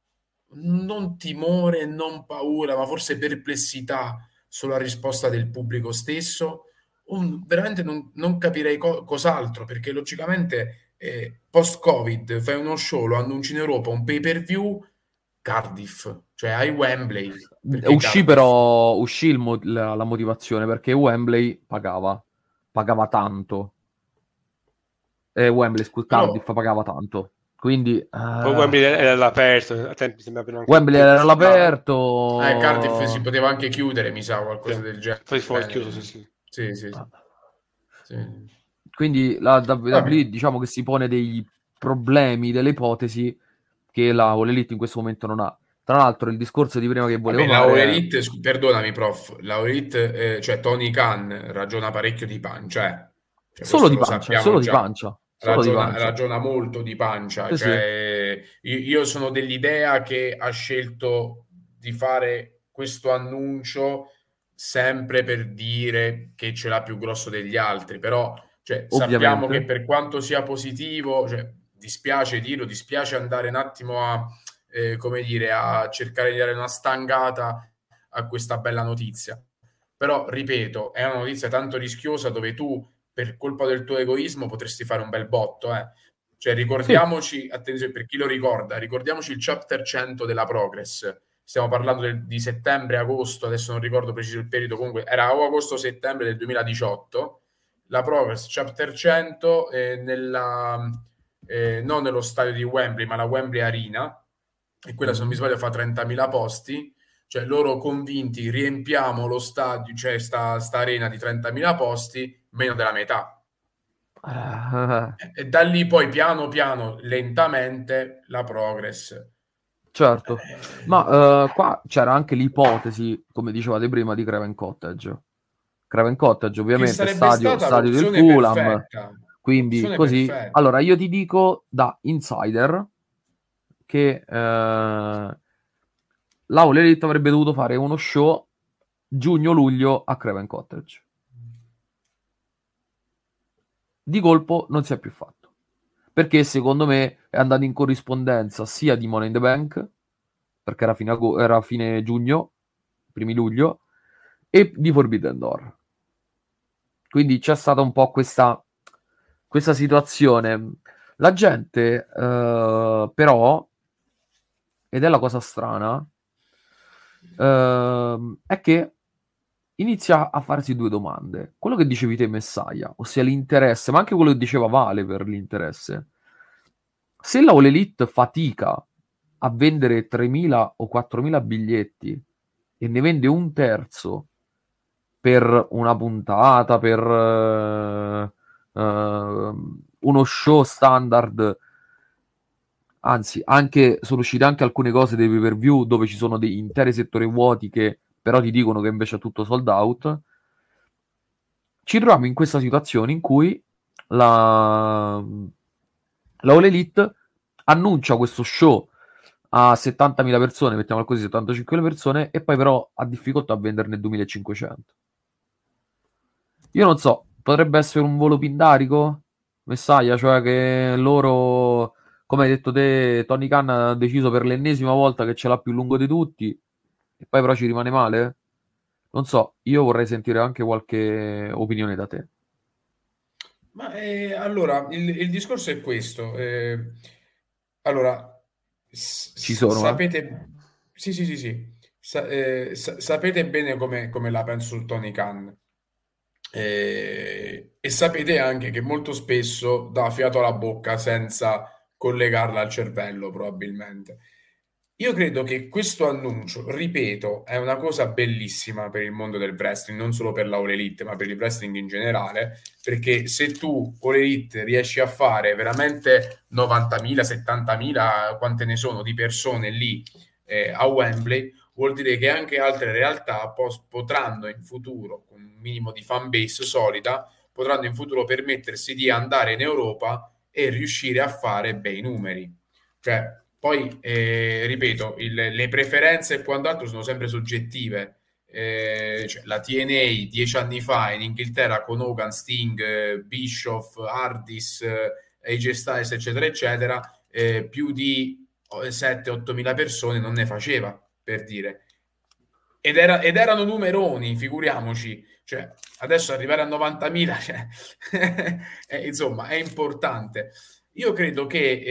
non timore, non paura, ma forse perplessità sulla risposta del pubblico stesso, un, veramente non, non capirei co- cos'altro, perché logicamente eh, post-Covid fai uno show, lo annunci in Europa, un pay-per-view, Cardiff, cioè ai Wembley. Uscì Cardiff... però, uscì mo- la, la, motivazione perché Wembley pagava, pagava tanto. E eh, Wembley, scusa, Cardiff no. pagava tanto. Quindi... Eh... Wembley era all'aperto, a tempi sembrava Wembley era all'aperto... Eh, Cardiff si poteva anche chiudere, mi sa, qualcosa sì. del genere. Poi fu eh, chiuso, sì, sì. sì, sì. Ah. sì. Quindi la, da, da lì diciamo che si pone dei problemi, delle ipotesi che la All Elite in questo momento non ha. Tra l'altro, il discorso di prima che volevo Vabbè, fare... La All Elite, è... perdonami, prof, la All Elite, eh, cioè Tony Khan ragiona parecchio di pancia, eh. cioè, solo di pancia, solo già. di pancia. Ragiona, ragiona, molto di pancia. Eh cioè, sì. io, io, sono dell'idea che ha scelto di fare questo annuncio sempre per dire che ce l'ha più grosso degli altri, però cioè, sappiamo che per quanto sia positivo, cioè, dispiace dirlo, dispiace andare un attimo a, eh, come dire, a cercare di dare una stangata a questa bella notizia. Però, ripeto, è una notizia tanto rischiosa dove tu, per colpa del tuo egoismo, potresti fare un bel botto. Eh. Cioè, ricordiamoci, sì. attenzione per chi lo ricorda, ricordiamoci il chapter 100 della Progress. Stiamo parlando del, di settembre-agosto, adesso non ricordo preciso il periodo, comunque era o agosto-settembre del 2018. La Progress Chapter 100 eh, nella, eh, non nello stadio di Wembley, ma la Wembley Arena, e quella se non mi mm. sbaglio fa 30.000 posti, cioè loro convinti riempiamo lo stadio, cioè sta, sta arena di 30.000 posti, meno della metà. Ah. E, da lì poi piano piano, lentamente, la progress. Certo, eh, ma uh, qua c'era anche l'ipotesi, come dicevate prima, di Craven Cottage. Craven Cottage ovviamente stadio, stadio del Fulham. Perfetta quindi Sono così. Perfetto. Allora, io ti dico da insider che eh, l'Aule Elite avrebbe dovuto fare uno show giugno-luglio a Craven Cottage. Di colpo non si è più fatto. Perché secondo me è andato in corrispondenza sia di Money in the Bank, perché era fine, ago- era fine giugno, primi luglio, e di Forbidden Door. Quindi c'è stata un po' questa questa situazione. La gente, eh, però, ed è la cosa strana, eh, è che inizia a farsi due domande. Quello che dicevi te, Messaia, ossia l'interesse, ma anche quello che diceva Vale per l'interesse. Se la All Elite fatica a vendere 3.000 o 4.000 biglietti e ne vende un terzo per una puntata, per eh, uh, uno show standard. Anzi, anche, sono uscite anche alcune cose dei pay per view dove ci sono degli interi settori vuoti che però ti dicono che invece è tutto sold out. Ci troviamo in questa situazione in cui la, la All Elite annuncia questo show a 70.000 persone, mettiamo così, 75.000 persone, e poi però ha difficoltà a venderne 2.500. Io non so potrebbe essere un volo pindarico, Messaglia, cioè che loro, come hai detto te, Tony Khan ha deciso per l'ennesima volta che ce l'ha più lungo di tutti, e poi però ci rimane male? Non so, io vorrei sentire anche qualche opinione da te. Ma eh, allora, il, il, discorso è questo. Eh, allora, s- ci sono. Eh? Sapete... Eh? Sì, sì, sì, sì. Sa- eh, sa- sapete bene come, la penso su Tony Khan. E, eh, e sapete anche che molto spesso dà fiato alla bocca senza collegarla al cervello, probabilmente. Io credo che questo annuncio, ripeto, è una cosa bellissima per il mondo del wrestling, non solo per la All Elite, ma per il wrestling in generale, perché se tu All Elite riesci a fare veramente 90.000, 70.000, quante ne sono di persone lì eh, a Wembley, vuol dire che anche altre realtà pos- potranno in futuro, con un minimo di fan base solida, potranno in futuro permettersi di andare in Europa e riuscire a fare bei numeri. Cioè, poi, eh, ripeto, il, le preferenze e quant'altro sono sempre soggettive. Eh, cioè, la TNA dieci anni fa in Inghilterra con Hogan, Sting, eh, Bischoff, Hardis, eh, AJ Styles, eccetera, eccetera, eh, più di 7-8 mila persone non ne faceva per dire. Ed, era, ed erano numeroni, figuriamoci. Cioè, adesso arrivare a 90.000, cioè, eh, insomma, è importante. Io credo che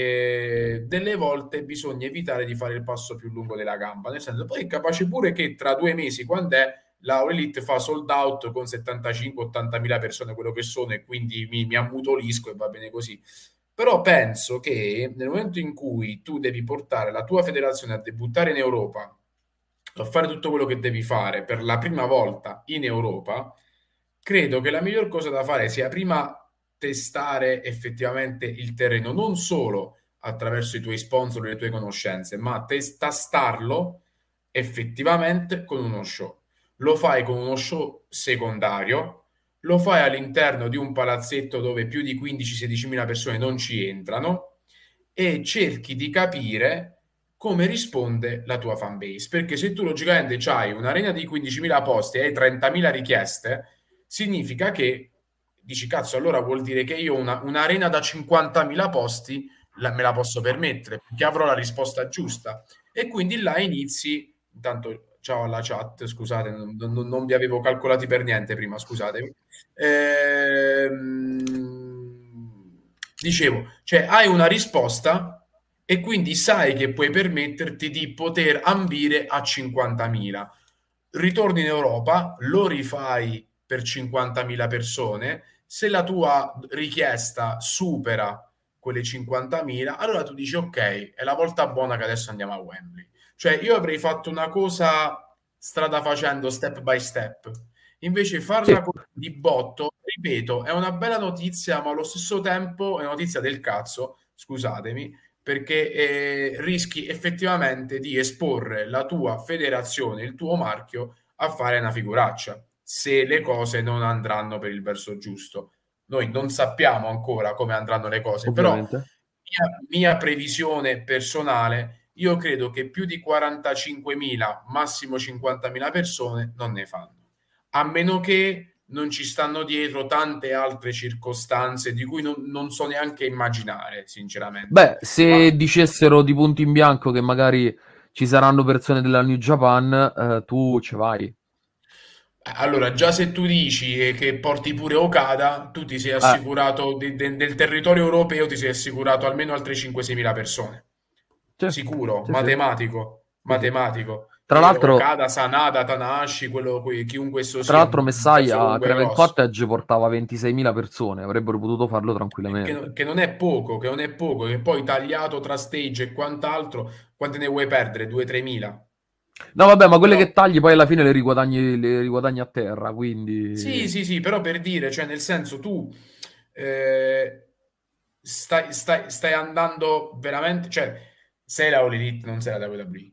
eh, delle volte bisogna evitare di fare il passo più lungo della gamba, nel senso, poi è capace pure che tra due mesi, quando è, la Elite fa sold out con 75 80000 persone, quello che sono, e quindi mi, mi ammutolisco e va bene così. Però penso che nel momento in cui tu devi portare la tua federazione a debuttare in Europa a fare tutto quello che devi fare per la prima volta in Europa, credo che la miglior cosa da fare sia prima testare effettivamente il terreno, non solo attraverso i tuoi sponsor e le tue conoscenze, ma testarlo effettivamente con uno show. Lo fai con uno show secondario, lo fai all'interno di un palazzetto dove più di 15-16 mila persone non ci entrano e cerchi di capire come risponde la tua fanbase. Perché se tu logicamente hai un'arena di 15.000 posti e hai 30.000 richieste, significa che dici cazzo, allora vuol dire che io una, un'arena da 50.000 posti la, me la posso permettere, perché avrò la risposta giusta. E quindi là inizi, intanto ciao alla chat, scusate, non, non, non vi avevo calcolati per niente prima, scusatevi. Ehm, dicevo, cioè hai una risposta e quindi sai che puoi permetterti di poter ambire a 50.000. Ritorni in Europa, lo rifai per 50.000 persone, se la tua richiesta supera quelle 50.000, allora tu dici ok, è la volta buona che adesso andiamo a Wembley. Cioè io avrei fatto una cosa strada facendo step by step, invece farla sì. di botto, ripeto, è una bella notizia, ma allo stesso tempo è una notizia del cazzo, scusatemi, perché eh, rischi effettivamente di esporre la tua federazione, il tuo marchio a fare una figuraccia se le cose non andranno per il verso giusto. Noi non sappiamo ancora come andranno le cose, Ovviamente. però mia, mia previsione personale, io credo che più di 45.000, massimo 50.000 persone non ne fanno, a meno che non ci stanno dietro tante altre circostanze di cui non, non so neanche immaginare, sinceramente. Beh, se Ma... dicessero di punto in bianco che magari ci saranno persone della New Japan, eh, tu ci vai. Allora, già se tu dici che porti pure Okada, tu ti sei eh. assicurato eh. de, del territorio europeo, ti sei assicurato almeno altre 5-6 mila persone. Certo. Sicuro, certo. matematico, matematico. Tra l'altro, Okada, Sanada, Tanashi, quello, chiunque esso sia. Tra l'altro, Messiah a Craven Cottage portava 26.000 persone, avrebbero potuto farlo tranquillamente. Che, che, non è poco, che non è poco, che poi tagliato tra stage e quant'altro, quante ne vuoi perdere? 2-3.000? No, vabbè, ma quelle però... che tagli poi alla fine le riguadagni, le riguadagni a terra, quindi... Sì, sì, sì, però per dire, cioè nel senso tu eh, stai, stai, stai andando veramente, cioè sei la All Elite, non sei la WWE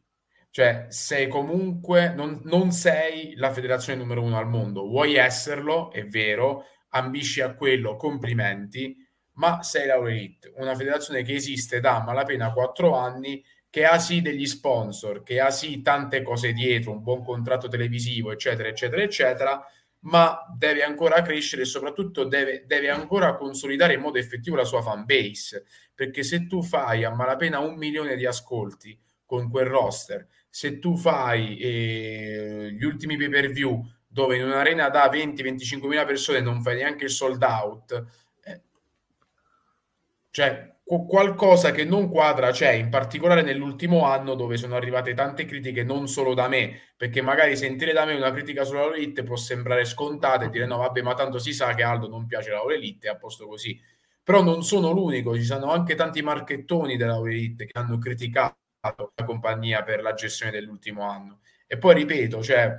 cioè, sei comunque, non, non sei la federazione numero uno al mondo, vuoi esserlo, è vero, ambisci a quello, complimenti, ma sei l'Euroelite, una federazione che esiste da malapena quattro anni, che ha sì degli sponsor, che ha sì tante cose dietro, un buon contratto televisivo, eccetera, eccetera, eccetera, ma deve ancora crescere e soprattutto deve, deve ancora consolidare in modo effettivo la sua fan base, perché se tu fai a malapena un milione di ascolti, con quel roster. Se tu fai eh, gli ultimi pay per view dove in un'arena da 20-25 mila persone non fai neanche il sold out, eh, cioè qualcosa che non quadra c'è, in particolare nell'ultimo anno dove sono arrivate tante critiche non solo da me, perché magari sentire da me una critica sulla loro può sembrare scontata e dire no vabbè ma tanto si sa che Aldo non piace la loro è a posto così. Però non sono l'unico, ci sono anche tanti marchettoni della loro che hanno criticato la compagnia per la gestione dell'ultimo anno. E poi ripeto, cioè,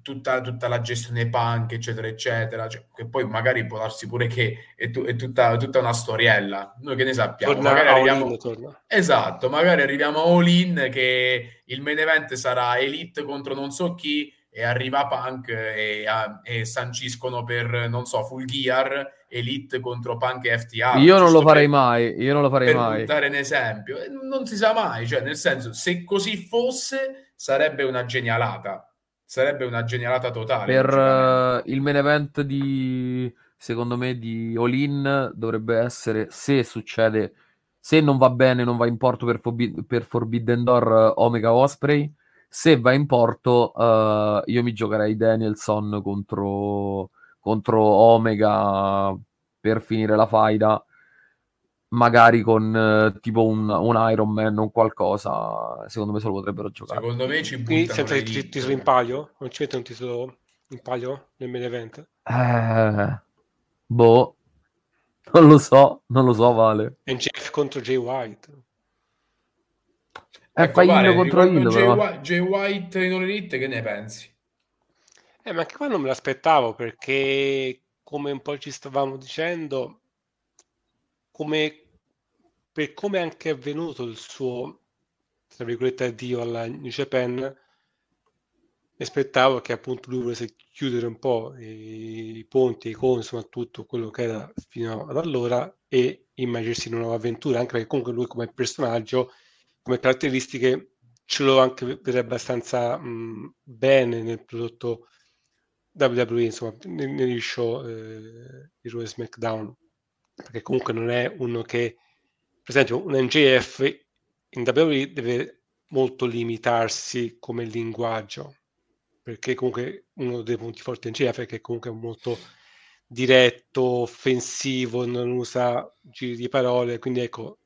tutta, tutta, la gestione punk, eccetera, eccetera, cioè, che poi magari può darsi pure che è, tu, è tutta, tutta, una storiella, noi che ne sappiamo. Torna magari arriviamo... In, esatto, magari arriviamo a All In che il main event sarà Elite contro non so chi e arriva Punk e, a, e sanciscono per, non so, Full Gear Elite contro Punk e FTA. Io non lo farei per, mai, io non lo farei per mai. Per dare un esempio, non si sa mai, cioè nel senso, se così fosse sarebbe una genialata, sarebbe una genialata totale. Per uh, il main event di, secondo me, di Olin dovrebbe essere, se succede, se non va bene, non va in porto per, Forbi- per Forbidden Door uh, Omega Osprey, se va in porto uh, io mi giocherei Danielson contro contro Omega per finire la faida magari con eh, tipo un, un, Iron Man o qualcosa secondo me se lo potrebbero giocare secondo me ci buttano senza il titolo in eh. palio non c'è un titolo in palio nel main event eh, boh non lo so non lo so Vale e Jeff contro Jay White eh, ecco, vale, contro Illo Jay, Jay White in All Elite che ne pensi? Eh, ma anche qua non me l'aspettavo perché, come un po' ci stavamo dicendo, come, per come è anche avvenuto il suo, tra virgolette, addio alla New Japan, mi aspettavo che appunto lui volesse chiudere un po' i, i ponti, i conti, insomma tutto quello che era fino ad allora e immaginarsi in una nuova avventura, anche perché comunque lui come personaggio, come caratteristiche, ce lo anche vedere abbastanza mh, bene nel prodotto WWE, insomma, negli show eh, di Raw e SmackDown, perché comunque non è uno che, per esempio, un NGF in WWE deve molto limitarsi come linguaggio, perché comunque uno dei punti forti di NGF è che comunque è molto diretto, offensivo, non usa giri di parole, quindi ecco,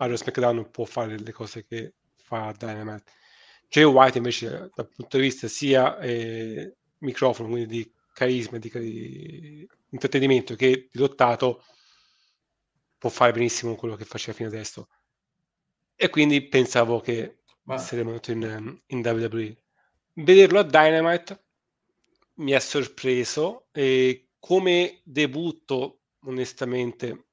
Ario SmackDown può fare le cose che fa Dynamite. Jay White invece dal punto di vista sia eh, microfono, quindi di carisma, di, di intrattenimento, che di può fare benissimo quello che faceva fino adesso. E quindi pensavo che Ma... saremmo andati in, in WWE. Vederlo a Dynamite mi ha sorpreso e come debutto, onestamente,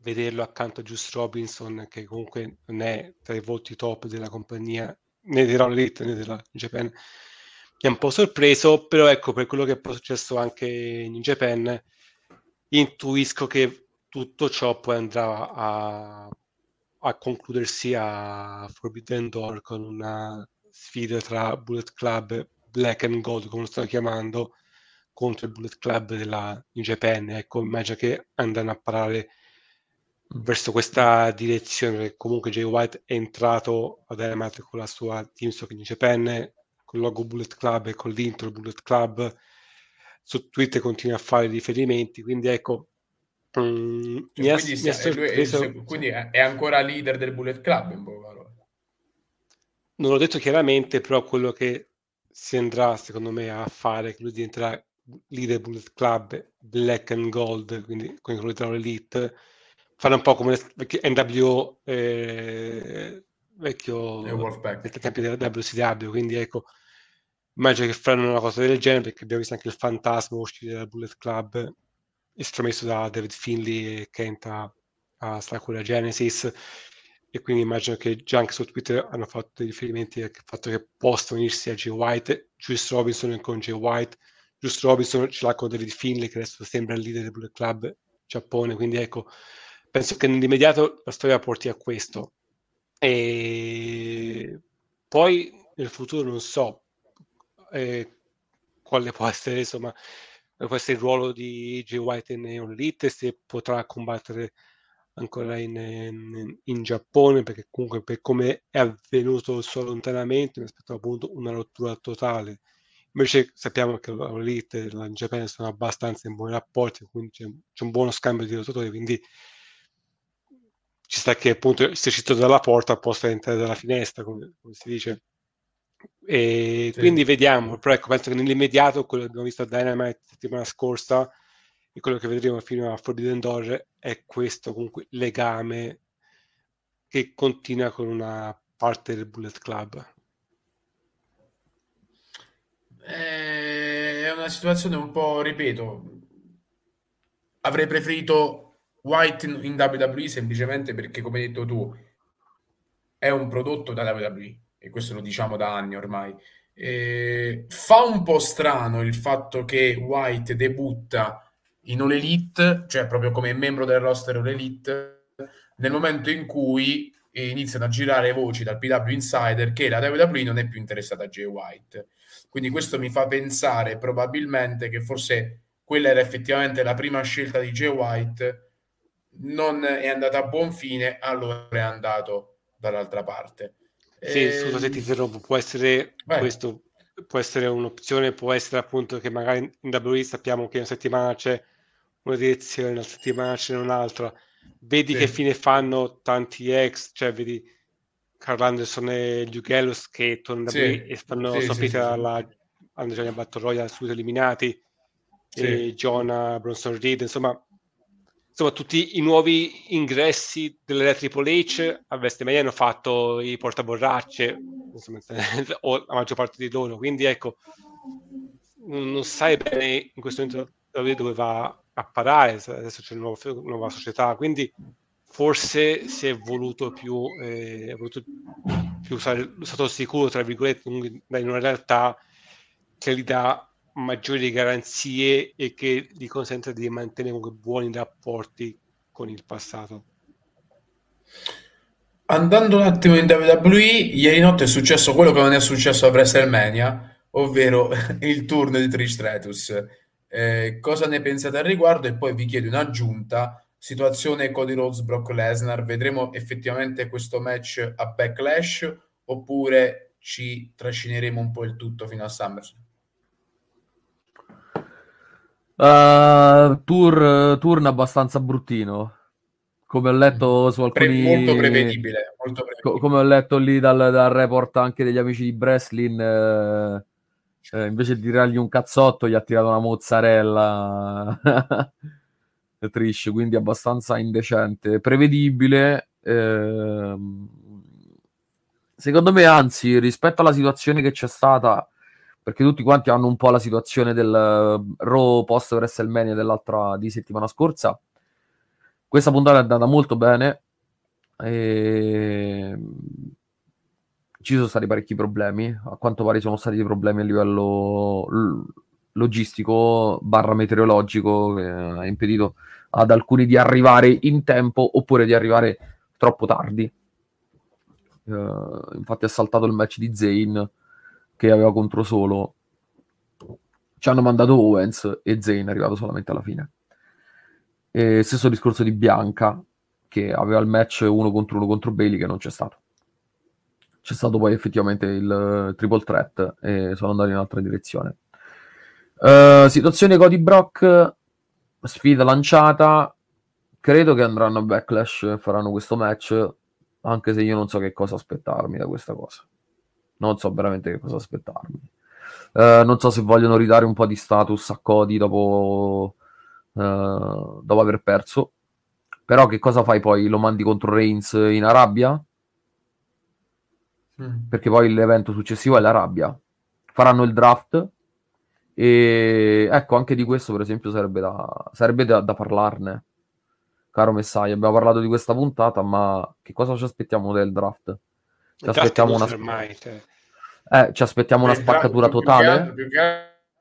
vederlo accanto a Just Robinson, che comunque non è tra i volti top della compagnia né di All né della Japan, che è un po' sorpreso, però ecco, per quello che è successo anche in Japan, intuisco che tutto ciò poi andrà a, a concludersi a Forbidden Door con una sfida tra Bullet Club Black and Gold, come lo stanno chiamando, contro il Bullet Club della, in Japan. Ecco, immagino che andranno a parlare verso questa direzione. Comunque Jay White è entrato ad Dynamite con la sua Team Stock in Japan, col logo Bullet Club e con l'intro Bullet Club su Twitter continua a fare riferimenti, quindi ecco Mm, cioè, quindi, ha, se, lui, se, quindi, è ancora leader del Bullet Club in poco, allora. Non l'ho detto chiaramente, però quello che si andrà secondo me a fare, che lui diventerà leader Bullet Club Black and Gold, quindi con il colore Elite, fare un po' come NWO eh, vecchio campione della WCW, quindi ecco immagino che faranno una cosa del genere perché abbiamo visto anche il fantasma uscire dal Bullet Club estromesso da David Finley e Kenta a Sakura Genesis e quindi immagino che già anche su Twitter hanno fatto dei riferimenti al fatto che possa unirsi a Jay White, Juice Robinson con Jay White, Juice Robinson ce l'ha con David Finley che adesso sembra il leader del Bullet Club Giappone, quindi ecco, penso che nell'immediato la storia porti a questo. E poi nel futuro non so, eh, quale può essere, insomma, può essere il ruolo di J. White in Neon Elite, se potrà combattere ancora in, in, in, Giappone, perché comunque per come è avvenuto il suo allontanamento, mi aspetto appunto una rottura totale. Invece sappiamo che l'Elite e la Giappone sono abbastanza in buoni rapporti, quindi c'è, c'è un buono scambio di lottatori quindi ci sta che appunto se è uscito dalla porta possa entrare dalla finestra, come, come si dice. E sì. quindi vediamo, però ecco, penso che nell'immediato quello che abbiamo visto a Dynamite settimana scorsa e quello che vedremo fino a Forbidden Door è questo comunque legame che continua con una parte del Bullet Club. Eh, è una situazione un po', ripeto, avrei preferito White in WWE semplicemente perché, come hai detto tu, è un prodotto da WWE e questo lo diciamo da anni ormai, eh, fa un po' strano il fatto che White debutta in All Elite, cioè proprio come membro del roster All Elite, nel momento in cui iniziano a girare voci dal PW Insider che la WWE non è più interessata a Jay White. Quindi questo mi fa pensare probabilmente che forse quella era effettivamente la prima scelta di Jay White, non è andata a buon fine, allora è andato dall'altra parte. Sì, eh, scusa se ti ehm, interrompo, può essere beh. questo, può essere un'opzione, può essere appunto che magari in WWE sappiamo che una settimana c'è una direzione, una settimana c'è un'altra. Vedi sì. che fine fanno tanti ex, cioè vedi Carl Anderson e Lugellos che tornano sì. WWE e fanno sì, sopita sì, alla Andrea Battle Royale subito eliminati, e Jonah Bronson Reed, insomma insomma, tutti i nuovi ingressi delle Triple H a Vestemania hanno fatto i portaborracce, o la maggior parte di loro, quindi ecco, non sai bene in questo momento dove va a parare, adesso c'è una nuova, nuova società, quindi forse si è voluto più, eh, è voluto più usare lo stato sicuro, tra virgolette, in una realtà che gli dà maggiori garanzie e che gli consenta di mantenere buoni rapporti con il passato. Andando un attimo in WWE, ieri notte è successo quello che non è successo a WrestleMania, ovvero il turno di Trish Stratus. Eh, cosa ne pensate al riguardo? E poi vi chiedo un'aggiunta, situazione Cody Rhodes, Brock Lesnar, vedremo effettivamente questo match a Backlash oppure ci trascineremo un po' il tutto fino a SummerSlam? Uh, tour, turn abbastanza bruttino. Come ho letto mm. su alcuni... Pre- molto prevedibile. Molto prevedibile. Co- come ho letto lì dal, dal, report anche degli amici di Breslin, eh, eh, invece di tirargli un cazzotto gli ha tirato una mozzarella. Trish, quindi abbastanza indecente. Prevedibile. Eh, secondo me, anzi, rispetto alla situazione che c'è stata perché tutti quanti hanno un po' la situazione del eh, Raw post WrestleMania dell'altra di settimana scorsa. Questa puntata è andata molto bene. E... Ehm, ci sono stati parecchi problemi. A quanto pare sono stati dei problemi a livello logistico barra meteorologico che ha impedito ad alcuni di arrivare in tempo oppure di arrivare troppo tardi. Uh, infatti, ha saltato il match di Zayn che aveva contro solo, ci hanno mandato Owens e Zayn è arrivato solamente alla fine. E stesso discorso di Bianca, che aveva il match uno contro uno contro Bailey che non c'è stato. C'è stato poi effettivamente il eh, triple threat e sono andati in un'altra direzione. Uh, situazione Cody Brock, sfida lanciata, credo che andranno a Backlash, e faranno questo match, anche se io non so che cosa aspettarmi da questa cosa non so veramente che cosa aspettarmi. Uh, non so se vogliono ridare un po' di status a Cody dopo, uh, dopo aver perso. Però che cosa fai poi? Lo mandi contro Reigns in Arabia? Mm. Perché poi l'evento successivo è l'Arabia. Faranno il draft. E ecco, anche di questo, per esempio, sarebbe da, sarebbe da, da parlarne. Caro Messai, abbiamo parlato di questa puntata, ma che cosa ci aspettiamo del draft? Ci aspettiamo una, ormai, cioè. eh, ci aspettiamo una spaccatura più totale? Più che,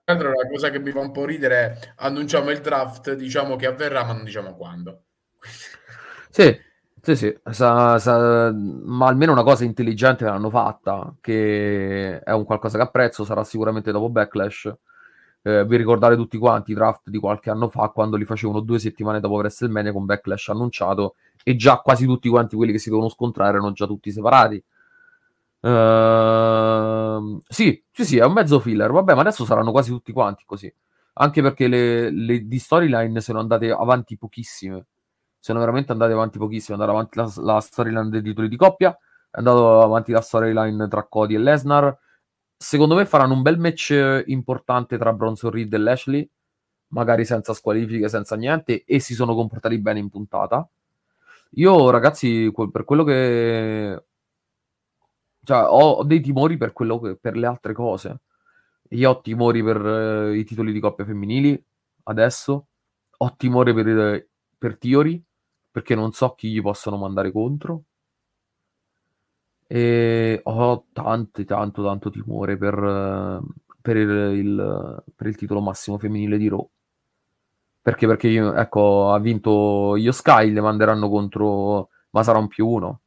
altro, la cosa che mi fa un po' ridere è annunciamo il draft, diciamo che avverrà, ma non diciamo quando. sì, sì, sì, sa, sa, ma almeno una cosa intelligente l'hanno fatta, che è un qualcosa che apprezzo, sarà sicuramente dopo Backlash. Eh, vi ricordate tutti quanti i draft di qualche anno fa quando li facevano due settimane dopo WrestleMania con Backlash annunciato e già quasi tutti quanti quelli che si devono scontrare erano già tutti separati. Ehm, sì, sì, sì, è un mezzo filler. Vabbè, ma adesso saranno quasi tutti quanti così. Anche perché le, le di storyline sono andate avanti pochissime. Sono veramente andate avanti pochissime. È avanti la, la storyline dei titoli di coppia. È andata avanti la storyline tra Cody e Lesnar. Secondo me faranno un bel match importante tra Bronson Reed e Lashley. Magari senza squalifiche, senza niente. E si sono comportati bene in puntata. Io, ragazzi, per quello che cioè, ho, ho dei timori per, che, per, le altre cose. Io ho timori per eh, i titoli di coppia femminili, adesso. Ho timore per, eh, per Tiori, perché non so chi gli possono mandare contro. E ho tanto, tanto, tanto timore per, eh, per, il, il, per il titolo massimo femminile di Raw. Perché? Perché io, ecco, ha vinto io Sky, le manderanno contro, ma sarà un più uno.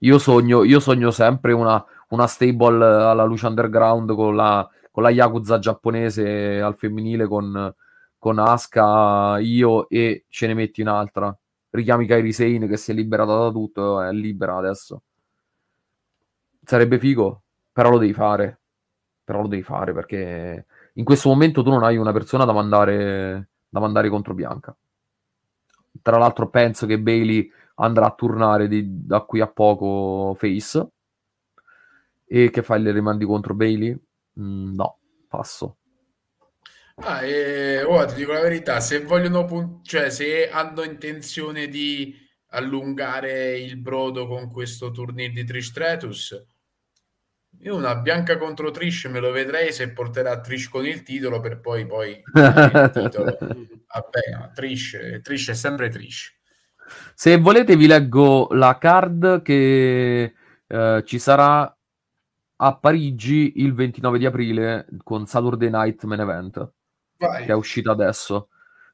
Io sogno, io sogno sempre una, una, stable alla luce underground con la, con la Yakuza giapponese al femminile con, con Asuka, io e ce ne metti un'altra. Richiami Kairi Sane che si è liberata da tutto, è libera adesso. Sarebbe figo, però lo devi fare. Però lo devi fare perché in questo momento tu non hai una persona da mandare, da mandare contro Bianca. Tra l'altro penso che Bailey andrà a turnare di, da qui a poco Face. E che fai? Le rimandi contro Bailey? Mm, no, passo. Ah, e, oh, ti dico la verità, se vogliono, pun- cioè se hanno intenzione di allungare il brodo con questo turnier di Trish Tretus, io una bianca contro Trish me lo vedrei se porterà Trish con il titolo per poi poi il titolo. Vabbè, Trish, Trish è sempre Trish. Se volete vi leggo la card che eh, ci sarà a Parigi il 29 di aprile con Saturday Night Main Event, Vai. che è uscita adesso.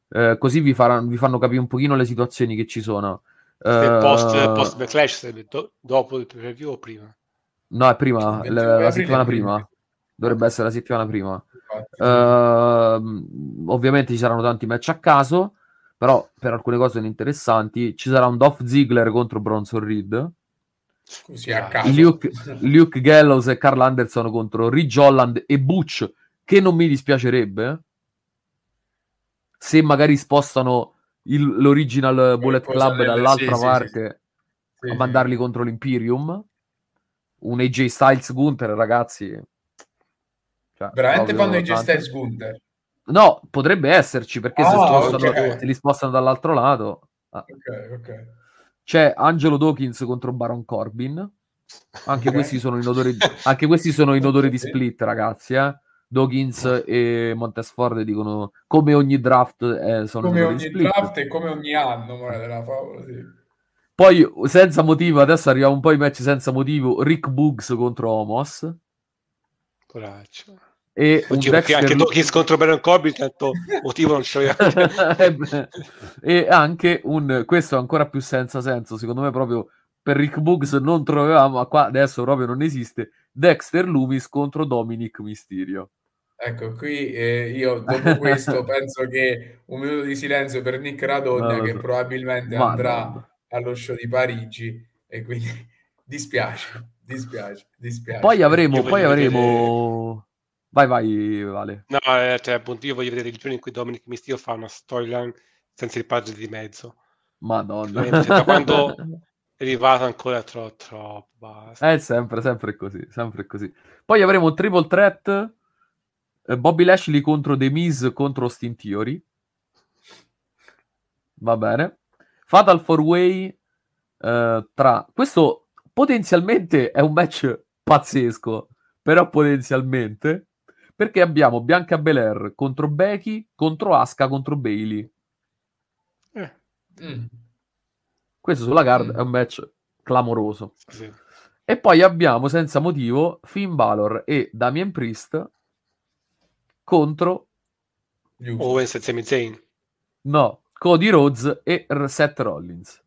Eh, così vi, faranno, vi, fanno capire un pochino le situazioni che ci sono. Eh, post, post The Clash, dopo il preview o prima? No, è prima, la, la settimana prima. Dovrebbe essere la settimana prima. Eh, ovviamente ci saranno tanti match a caso. Però per alcune cose sono interessanti. Ci sarà un Dolph Ziggler contro Bronson Reed. Così a caso. Luke, Luke Gallows e Carl Anderson contro Ridge Holland e Butch, che non mi dispiacerebbe se magari spostano il, l'original eh, Bullet Club sarebbe, dall'altra sì, parte sì, sì. a mandarli contro l'Imperium. Un AJ Styles Gunther, ragazzi. Cioè, Veramente fanno AJ Styles Gunther. No, potrebbe esserci perché ah, se spostano, okay. se li spostano dall'altro lato. Ah. Okay, okay. C'è Angelo Dawkins contro Baron Corbin. Anche, questi, sono in odore di, anche questi sono in odore di split, ragazzi. Eh? Dawkins ah. e Montesford dicono come ogni draft eh, sono come ogni split. draft e come ogni anno. Favola, sì. Poi senza motivo, adesso arriviamo un po' ai match senza motivo. Rick Boogs contro Homos. Braccio e Oddio, Dexter... anche Dawkins contro Baron Corbin tanto motivo non c'era e anche un questo ancora più senza senso secondo me proprio per Rick Boogs non trovavamo ma qua adesso proprio non esiste Dexter Loomis contro Dominic Mysterio ecco qui eh, io dopo questo penso che un minuto di silenzio per Nick Radon no, che probabilmente ma andrà no. allo show di Parigi e quindi dispiace dispiace dispiace poi avremo poi avremo vedere Vai, vai, Vale. No, eh, cioè, appunto, io voglio vedere il giorno in cui Dominic Mistio fa una storyline senza il padre di mezzo. Madonna. Da quando è arrivato ancora troppo, troppo. Basta. È eh, sempre, sempre così, sempre così. Poi avremo triple threat, eh, Bobby Lashley contro The Miz contro Austin Theory. Va bene. Fatal 4-Way eh, tra... Questo potenzialmente è un match pazzesco, però potenzialmente perché abbiamo Bianca Belair contro Becky, contro Asuka, contro Bailey. Eh. Mm. Questo sulla card mm. è un match clamoroso. Sì. E poi abbiamo senza motivo Finn Balor e Damien Priest contro Owens e Sami Zayn. No, Cody Rhodes e Seth Rollins.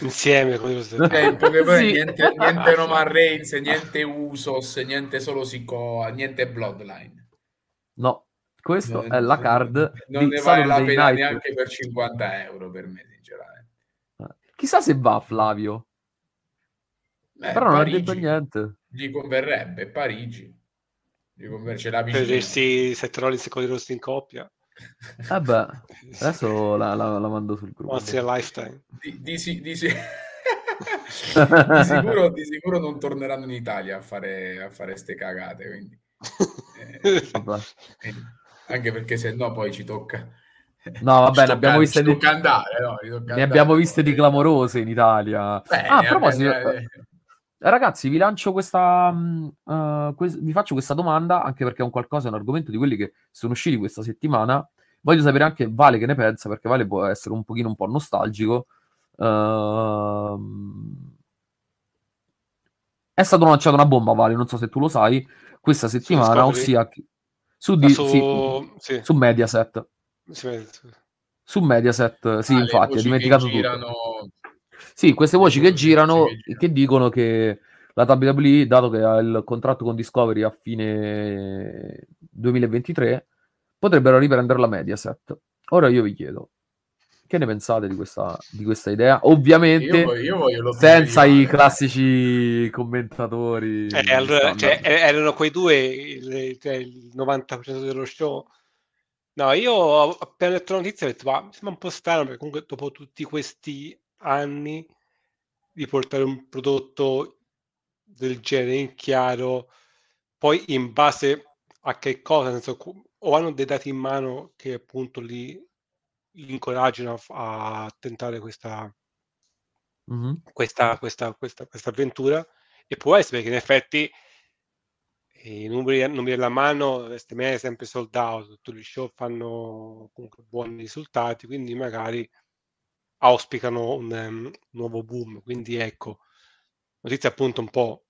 Insieme, come lo stai eh, Pokémon, sì. niente, niente Roman Reigns, niente Usos, niente solo Sikoa, niente Bloodline. No, questa è la card. Non ne vale la pena Night. neanche per 50 euro per me, sinceramente. Ah, chissà se va Flavio. Beh, Però non Parigi. ha detto niente. Gli converrebbe Parigi. Gli converrebbe la vicina. Se Seth Rollins con i Rosti in coppia. Ah adesso la, la, la, mando sul gruppo. Once a lifetime. Di, di, di, sicuro, di, sicuro, non torneranno in Italia a fare, queste cagate, quindi... Eh, eh, anche perché se no poi ci tocca... No, va bene, abbiamo visto di... Andare, no, ne abbiamo viste no. di clamorose in Italia. Beh, ah, a proposito... Eh, eh, eh. Ragazzi, vi lancio questa. Uh, mm, eh, que- vi faccio questa domanda anche perché è un qualcosa, è un argomento di quelli che sono usciti questa settimana. Voglio sapere anche Vale che ne pensa, perché Vale può essere un pochino un po' nostalgico. Uh, è stata lanciata una bomba, Vale, non so se tu lo sai, questa settimana, ossia su, di, su... Sì, sì. su Mediaset. Sì, su Mediaset, sì, ah, infatti, ho dimenticato tutto. Sì, queste voci ecco, che girano che, che dicono che la WWE, dato che ha il contratto con Discovery a fine 2023, potrebbero riprendere la Mediaset. Ora io vi chiedo, che ne pensate di questa, di questa idea? Ovviamente io, io, io senza i classici commentatori. Eh, allora, cioè, eh, erano quei due il, cioè, il 90% dello show. No, io appena letto la notizia ho detto, ma mi sembra un po' strano perché comunque dopo tutti questi anni di portare un prodotto del genere in chiaro, poi in base a che cosa, senso, o hanno dei dati in mano che appunto li, li incoraggiano a, a, tentare questa, mm-hmm. questa, questa, questa, questa avventura, e può essere che in effetti eh, i numeri, numeri alla mano, STM è sempre sold out, tutti gli show fanno comunque buoni risultati, quindi magari auspicano un, um, nuovo boom. Quindi ecco, notizie appunto un po'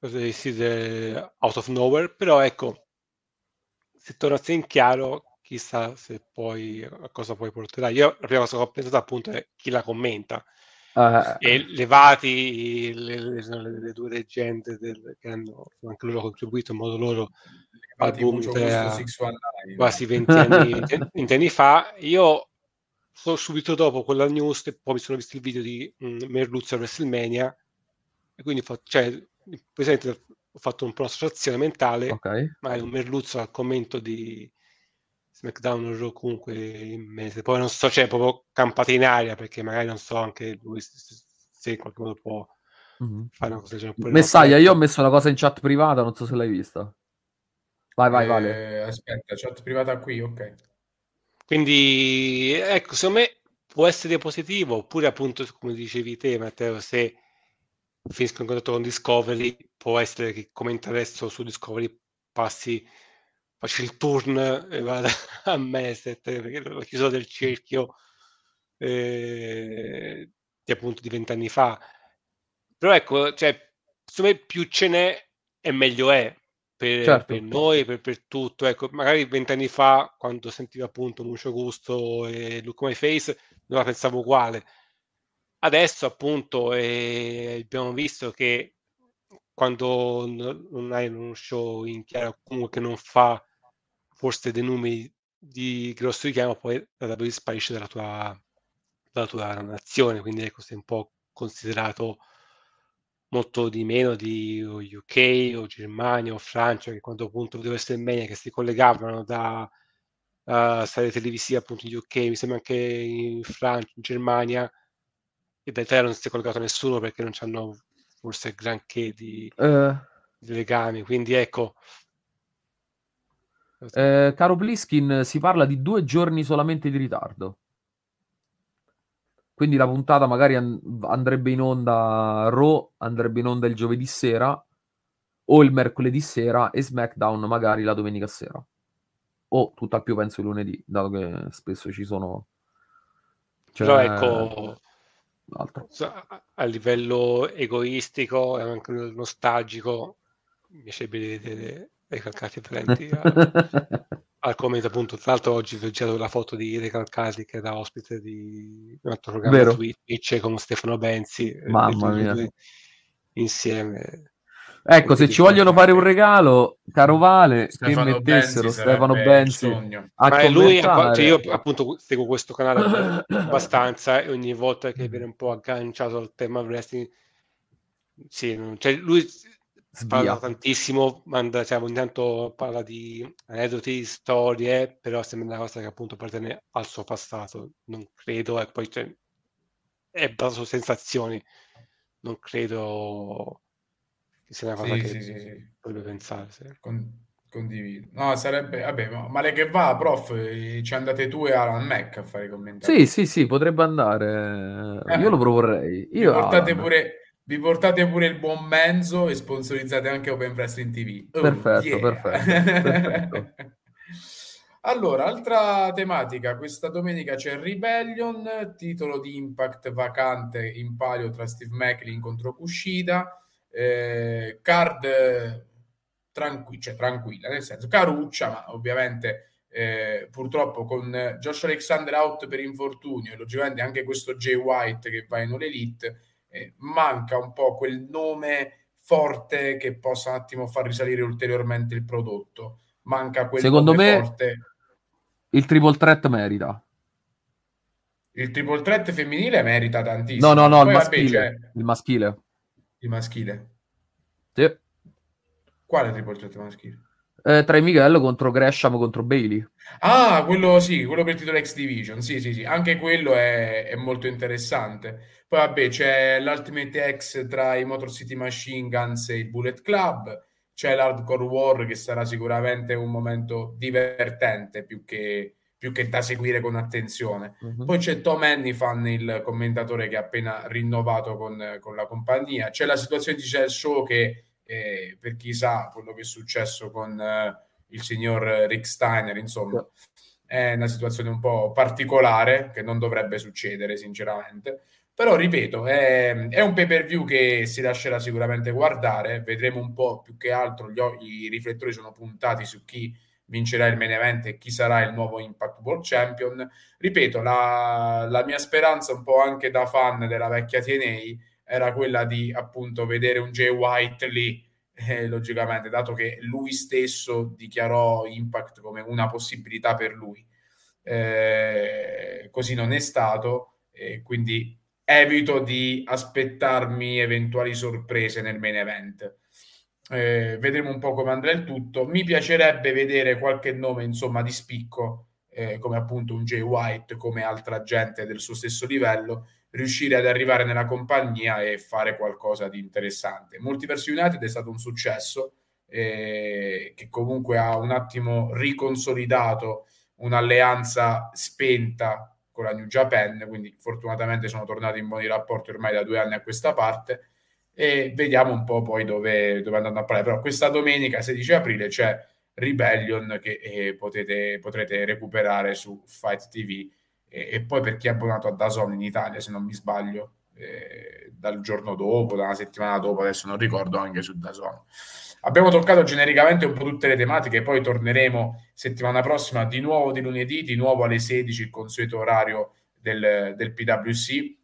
out of nowhere, però ecco, se torna in chiaro, chissà se poi a cosa poi porterà. Io la prima cosa che ho pensato appunto è chi la commenta. Uh, e levati le, le, le due leggende del, che hanno anche loro contribuito in modo loro al boom quasi 20 anni, 20 anni fa, io subito dopo quella news, e poi mi sono visto il video di mh, mm, Merluzzo a WrestleMania, e quindi fa, cioè, presente, ho fatto un po' un'associazione mentale, okay. ma è un Merluzzo al commento di SmackDown o comunque in mese. Poi non so, cioè, proprio campata in aria, perché magari non so anche lui se in qualche modo può mm-hmm. fare una cosa del un Messaglia, io ho messo una cosa in chat privata, non so se l'hai vista. Vai, vai, eh, vale. Aspetta, chat privata qui, ok. Quindi, ecco, secondo me può essere positivo, oppure appunto, come dicevi te, Matteo, se finisco in contatto con Discovery, può essere che come interesso su Discovery passi, faccio il turn e vado a Mediaset, perché la chiusura del cerchio eh, di appunto di vent'anni fa. Però ecco, cioè, secondo me più ce n'è e meglio è, per, certo. per noi, per, per, tutto. Ecco, magari vent'anni fa, quando sentivo appunto Lucio Gusto e Look My Face, non la pensavo uguale. Adesso appunto eh, abbiamo visto che quando non hai uno show in chiaro comunque non fa forse dei numeri di grosso richiamo, poi la WWE sparisce dalla tua, dalla tua nazione, quindi ecco, sei un po' considerato molto di meno di UK o Germania o Francia, che quando appunto vedevo media che si collegavano da uh, eh, state televisive appunto in UK, mi sembra anche in Francia, in Germania, e da Italia non si è collegato nessuno perché non hanno forse granché di, uh, di legami, quindi ecco. Eh, caro Bliskin, si parla di due giorni solamente di ritardo. Quindi la puntata magari andrebbe in onda Raw, andrebbe in onda il giovedì sera o il mercoledì sera e SmackDown magari la domenica sera. O tutto al più penso il lunedì, dato che spesso ci sono... Cioè... Però ecco, Altro. a livello egoistico e anche nostalgico mi piacerebbe ricalcarti i talenti a al commento appunto tra l'altro oggi vi ho girato la foto di Recalcati che era ospite di un altro programma Vero. Twitch con Stefano Benzi eh, mamma mia insieme ecco se ci vogliono diciamo fare un regalo caro Vale Stefano che mettessero Benzi Stefano Benzi a ma lui cioè io appunto seguo questo canale abbastanza e ogni volta che viene un po' agganciato al tema wrestling sì, cioè lui Sbaglia tantissimo, manda, cioè, intanto parla di aneddoti, storie, però sembra una cosa che appunto appartiene al suo passato, non credo, e poi cioè, è basato su sensazioni, non credo che sia una cosa sì, che sì, sì, pensare. Sì. Con, condivido. No, sarebbe, vabbè, male che va, prof, eh, ci andate tu e Alan Mac a fare i commenti. Sì, sì, sì, potrebbe andare. Eh, io lo proporrei. Io, portate Alan. pure vi portate pure il buon mezzo e sponsorizzate anche Open Wrestling TV. Oh, perfetto, yeah. perfetto, perfetto. allora, altra tematica. Questa domenica c'è Rebellion, titolo di Impact vacante in palio tra Steve Macklin contro Cuscita. Eh, card tranqui- cioè, tranquilla, nel senso caruccia, ma ovviamente... Eh, purtroppo con Josh Alexander out per infortunio e logicamente anche questo Jay White che va in All Elite eh, manca un po' quel nome forte che possa un attimo far risalire ulteriormente il prodotto. Manca quel Secondo nome me, forte. Il triple threat merita. Il triple threat femminile merita tantissimo. No, no, no, Poi, il, maschile, cioè, il maschile. Il maschile. Sì. Quale triple threat maschile? eh, tra Miguel contro Gresham contro Bailey. Ah, quello sì, quello per titolo X Division, sì, sì, sì, anche quello è, è molto interessante. Poi vabbè, c'è l'Ultimate X tra i Motor City Machine Guns e il Bullet Club, c'è l'Hardcore War che sarà sicuramente un momento divertente più che, più che da seguire con attenzione. Mm-hmm. Poi c'è Tom Hennifan, il commentatore che ha appena rinnovato con, con la compagnia. C'è la situazione di Cell Show che eh, per chi sa quello che è successo con eh, il signor Rick Steiner, insomma. È una situazione un po' particolare che non dovrebbe succedere, sinceramente. Però, ripeto, è, è un pay-per-view che si lascerà sicuramente guardare. Vedremo un po' più che altro, gli, i riflettori sono puntati su chi vincerà il main event e chi sarà il nuovo Impact World Champion. Ripeto, la, la mia speranza, un po' anche da fan della vecchia TNA, era quella di appunto vedere un Jay White lì, eh, logicamente, dato che lui stesso dichiarò Impact come una possibilità per lui. Eh, così non è stato, eh, quindi evito di aspettarmi eventuali sorprese nel main event. Eh, vedremo un po' come andrà il tutto. Mi piacerebbe vedere qualche nome insomma di spicco, eh, come appunto un Jay White, come altra gente del suo stesso livello, riuscire ad arrivare nella compagnia e fare qualcosa di interessante. Multiverse United è stato un successo eh, che comunque ha un attimo riconsolidato un'alleanza spenta con la New Japan, quindi fortunatamente sono tornati in buoni rapporti ormai da due anni a questa parte e vediamo un po' poi dove, dove andranno a parlare. Però questa domenica 16 aprile c'è Rebellion che eh, potete, potrete recuperare su Fight TV e, e poi per chi è abbonato a Dazon in Italia, se non mi sbaglio, eh, dal giorno dopo, dalla settimana dopo, adesso non ricordo, anche su Dazon. Abbiamo toccato genericamente un po' tutte le tematiche, poi torneremo settimana prossima di nuovo di lunedì, di nuovo alle 16, il consueto orario del, del PWC,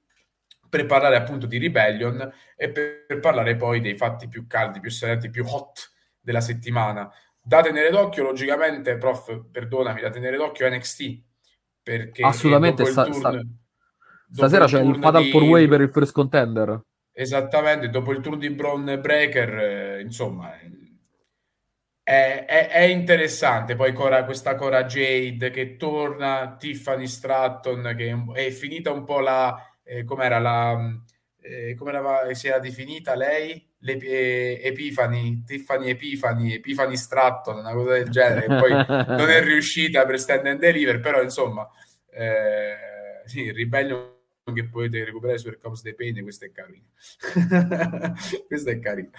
per parlare appunto di Rebellion e per, per parlare poi dei fatti più caldi, più salienti, più hot della settimana. Da tenere d'occhio, logicamente, prof, perdonami, da tenere d'occhio NXT, perché assolutamente sta, turn, sta, stasera c'è il Fatal di... for Way per il first contender. Esattamente, dopo il tour di Brown Breaker, eh, insomma, eh, è, è, è, interessante. Poi Cora, questa Cora Jade che torna, Tiffany Stratton che è finita un po' la... Eh, com'era la... Mm, eh, come si era definita lei? Eh, Epifani, Tiffany Epifani, Epifani Stratton, una cosa del genere, che poi non è riuscita per Stand and Deliver, però insomma, eh, sì, Ribellion che potete recuperare su Recaps dei Pain, questo è carino. questo è carino.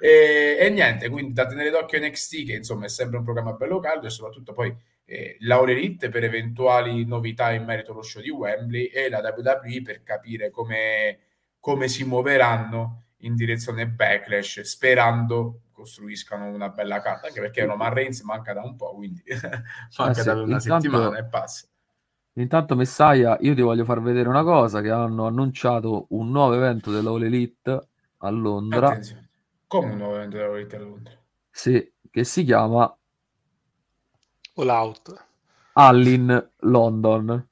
E, e, niente, quindi da tenere d'occhio NXT, che insomma è sempre un programma bello caldo e soprattutto poi eh, l'Aurelit per eventuali novità in merito allo show di Wembley e la WWE per capire come, come si muoveranno in direzione backlash, sperando costruiscano una bella carta, anche perché Roman Reigns manca da un po', quindi ah, manca sì, da una intanto, settimana e passa. Intanto Messiah io ti voglio far vedere una cosa, che hanno annunciato un nuovo evento dell'All Elite a Londra. Attenzione. Come un nuovo evento dell'All Elite a Londra? Sì, che si chiama... All Out. Allin London.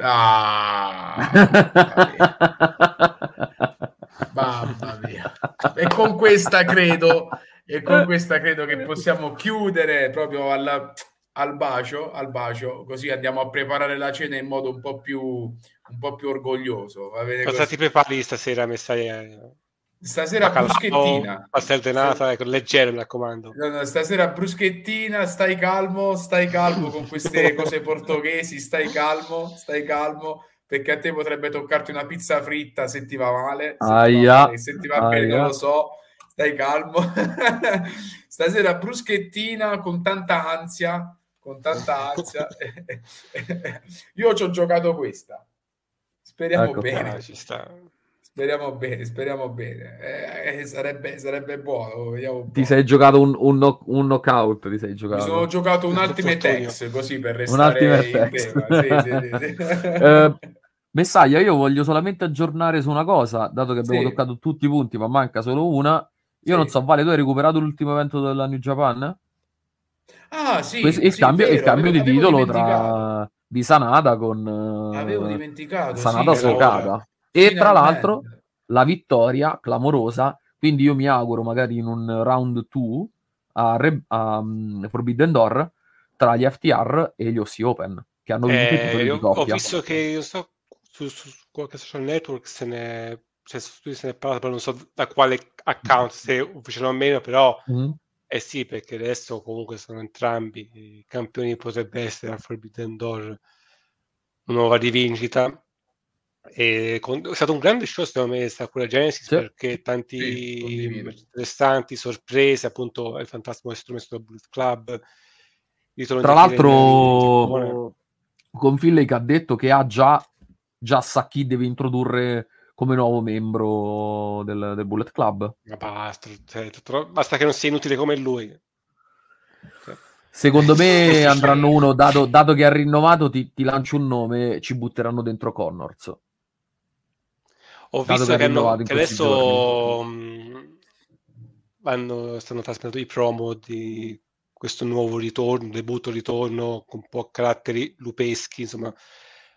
Ah, Mamma mia. E con questa credo, e con questa credo che possiamo chiudere proprio alla, al, bacio, al bacio, così andiamo a preparare la cena in modo un po' più, un po più orgoglioso. Cosa così? ti prepari stasera, Messaia? Eh, stasera Bacalao, bruschettina. Pastel de ecco, leggero, mi raccomando. No, no, stasera bruschettina, stai calmo, stai calmo con queste cose portoghesi, stai calmo, stai calmo perché a te potrebbe toccarti una pizza fritta se ti va male, se Aia. ti va, male, se ti va bene non lo so, stai calmo. Stasera bruschettina con tanta ansia, con tanta ansia. Io ci ho giocato questa. Speriamo ecco, bene. Ah, speriamo bene, speriamo bene. Eh, eh, sarebbe, sarebbe, buono. ti sei giocato un, un, no, un knockout. Ti sei giocato. Mi sono giocato un ultimate X così per restare un ultimate in tema. Sì, sì, sì, eh, Messaglia, io voglio solamente aggiornare su una cosa, dato che abbiamo sì. toccato tutti i punti, ma manca solo una. Io sì. non so, Vale, tu hai recuperato l'ultimo evento della New Japan? Ah, sì. Questo, il, cambio, vero, il cambio di titolo tra, di Sanada con avevo eh, dimenticato, Sanada sì, Sokada. Eh, e tra l'altro la vittoria clamorosa, quindi io mi auguro magari in un round 2 a, Re, a mm, Forbidden Door tra gli FTR e gli Ossi Open che hanno vinto eh, il titolo ho, di coppia. Ho visto che io sto su, su, qualche social network se ne cioè su se ne parla, non so da quale account, se mm. ufficiale o meno, però mm-hmm. eh sì, perché adesso comunque sono entrambi i campioni, potrebbe essere al Forbidden Door una nuova rivincita. E con, è stato un grande show secondo me Sakura Genesis sì. perché tanti sì, interessanti sorprese appunto il fantastico strumento del Bullet Club tra l'altro Confille che ha detto che ha già già sa chi deve introdurre come nuovo membro del, del Bullet Club. Ma basta, cioè, basta che non sia inutile come lui. Cioè. Secondo me andranno uno, dato, dato che ha rinnovato, ti, ti, lancio un nome, ci butteranno dentro Connors. Ho visto che, che, hanno, che adesso mh, mm, hanno, stanno trasmettendo i promo di questo nuovo ritorno, debutto ritorno, con un po' caratteri lupeschi, insomma,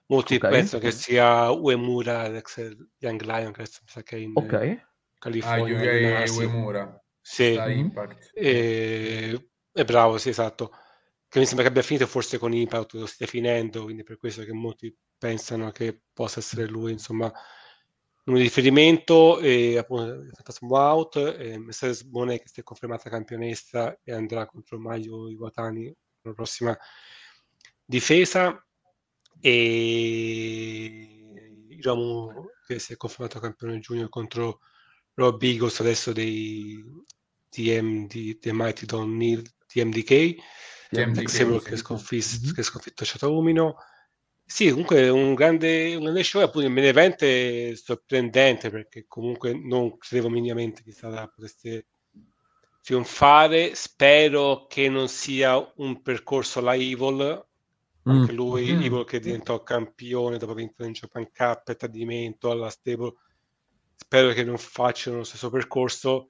Molti okay. penso che sia Uemura, l'ex Young Lion, che mi sa che è in okay. California. Ah, UK Uemura. Sì. Impact. E... È bravo, sì, esatto. Che mi sembra che abbia finito forse con Impact, lo stia finendo, quindi per questo che molti pensano che possa essere lui, insomma, un riferimento e appunto Fantasmo Out, e Mercedes Bonet che si è confermata campionessa e andrà contro Maio Iwatani la prossima difesa e diciamo che si è confermato campione junior contro Rob Eagles adesso dei TM di The Mighty Don Neal TMDK TMDK sembra che, sconfis- mm-hmm. che sconfitto Ciataumino sì comunque è un grande, un grande show appunto il main event è sorprendente perché comunque non credevo minimamente che Sara potesse trionfare spero che non sia un percorso la Evil Mm. anche lui, mm. Evil che diventò campione dopo vinto in Japan Cup, e tradimento alla stable. Spero che non facciano lo stesso percorso.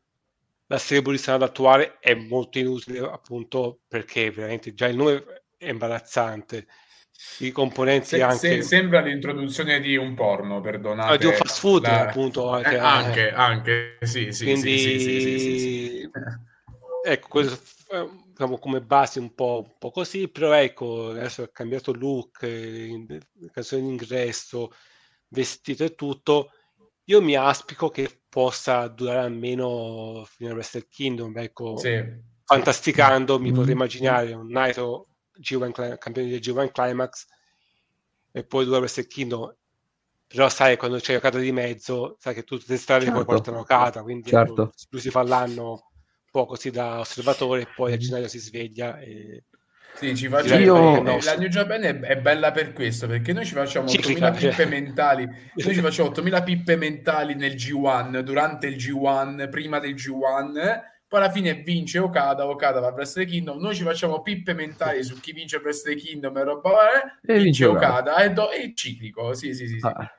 La stable di strada attuale è molto inutile, appunto, perché veramente già il nome è imbarazzante. I componenti se, anche... Se, sembra l'introduzione di un porno, perdonate. Ah, di un fast food, la... appunto. Eh, cioè, anche, eh, anche, anche, sì, sì, Quindi... sì, sì, sì, sì, sì, sì. Ecco, questo diciamo, come base un po', un po', così, però ecco, adesso ha cambiato look, canzone d'ingresso, vestito e tutto. Io mi aspico che possa durare almeno fino a Wrestle Kingdom, ecco, sì. fantasticando, mi mm. potrei mm-hmm. immaginare un Naito G1 campione del G1 Climax e poi due Wrestle Kingdom però sai quando c'è Okada di mezzo sai che tutte le strade certo. poi portano Okada quindi ecco, certo. lui si fa l'anno po' così da osservatore, e poi a gennaio si sveglia e... Sì, ci facciamo... Io... la New Japan è, è, bella per questo, perché noi ci facciamo Ciclica, 8.000 pippe mentali, noi ci facciamo 8.000 pippe mentali nel G1, durante il G1, prima del G1, poi alla fine vince Okada, Okada va presso The Kingdom, noi ci facciamo pippe mentali su chi vince presso The Kingdom e roba eh, e vince Okada, e, do... e ciclico, sì sì sì, sì. Ah.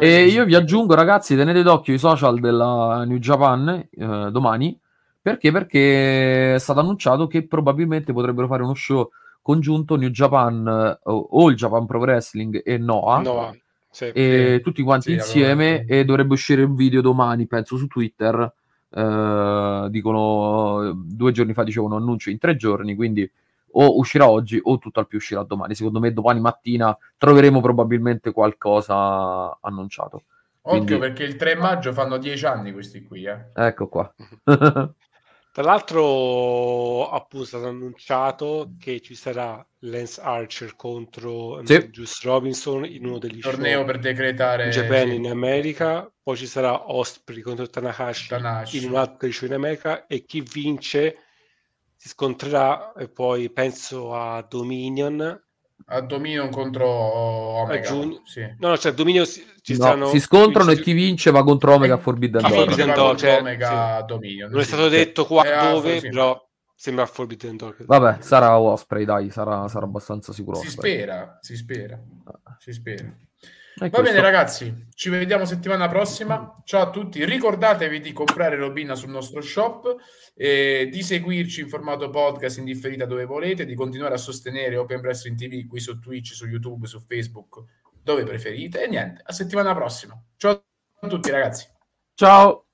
E io vi aggiungo ragazzi, tenete d'occhio i social della New Japan eh, domani, perché? Perché è stato annunciato che probabilmente potrebbero fare uno show congiunto New Japan eh, o il Japan Pro Wrestling e Noah. Noah. Sì, e sì. tutti quanti sì, insieme e dovrebbe uscire un video domani, penso, su Twitter. Eh, dicono due giorni fa dicevano annuncio in tre giorni, quindi o uscirà oggi o tutto al più uscirà domani. Secondo me domani mattina troveremo probabilmente qualcosa annunciato. Occhio perché il 3 maggio fanno 10 anni questi qui. Eh. Ecco qua. Tra l'altro, appunto, è stato annunciato che ci sarà Lance Archer contro sì. Juice Robinson in uno degli torneo per decretare in Japan sì. in America. Poi ci sarà Osprey contro Tanahashi, Tanahashi. in un altro show in America. E chi vince si scontrerà e poi penso a Dominion a Dominion contro Omega. Giugno... Sì. No, no, cioè Dominion si, ci no, stanno... si scontrano ci... e chi vince va contro Omega eh, Forbidden Door. Forbidden Door, cioè, Omega sì. Dominion. Non è stato detto qua eh, dove, sì. però sembra Forbidden Door. Vabbè, sarà Osprey, dai, sarà, sarà abbastanza sicuro. Si spera, si spera, ah. si spera. Va questo. bene ragazzi, ci vediamo settimana prossima. Ciao a tutti, ricordatevi di comprare Robina sul nostro shop, eh, di seguirci in formato podcast in differita dove volete, di continuare a sostenere Open Wrestling TV qui su Twitch, su YouTube, su Facebook, dove preferite. E niente, a settimana prossima. Ciao a tutti ragazzi. Ciao.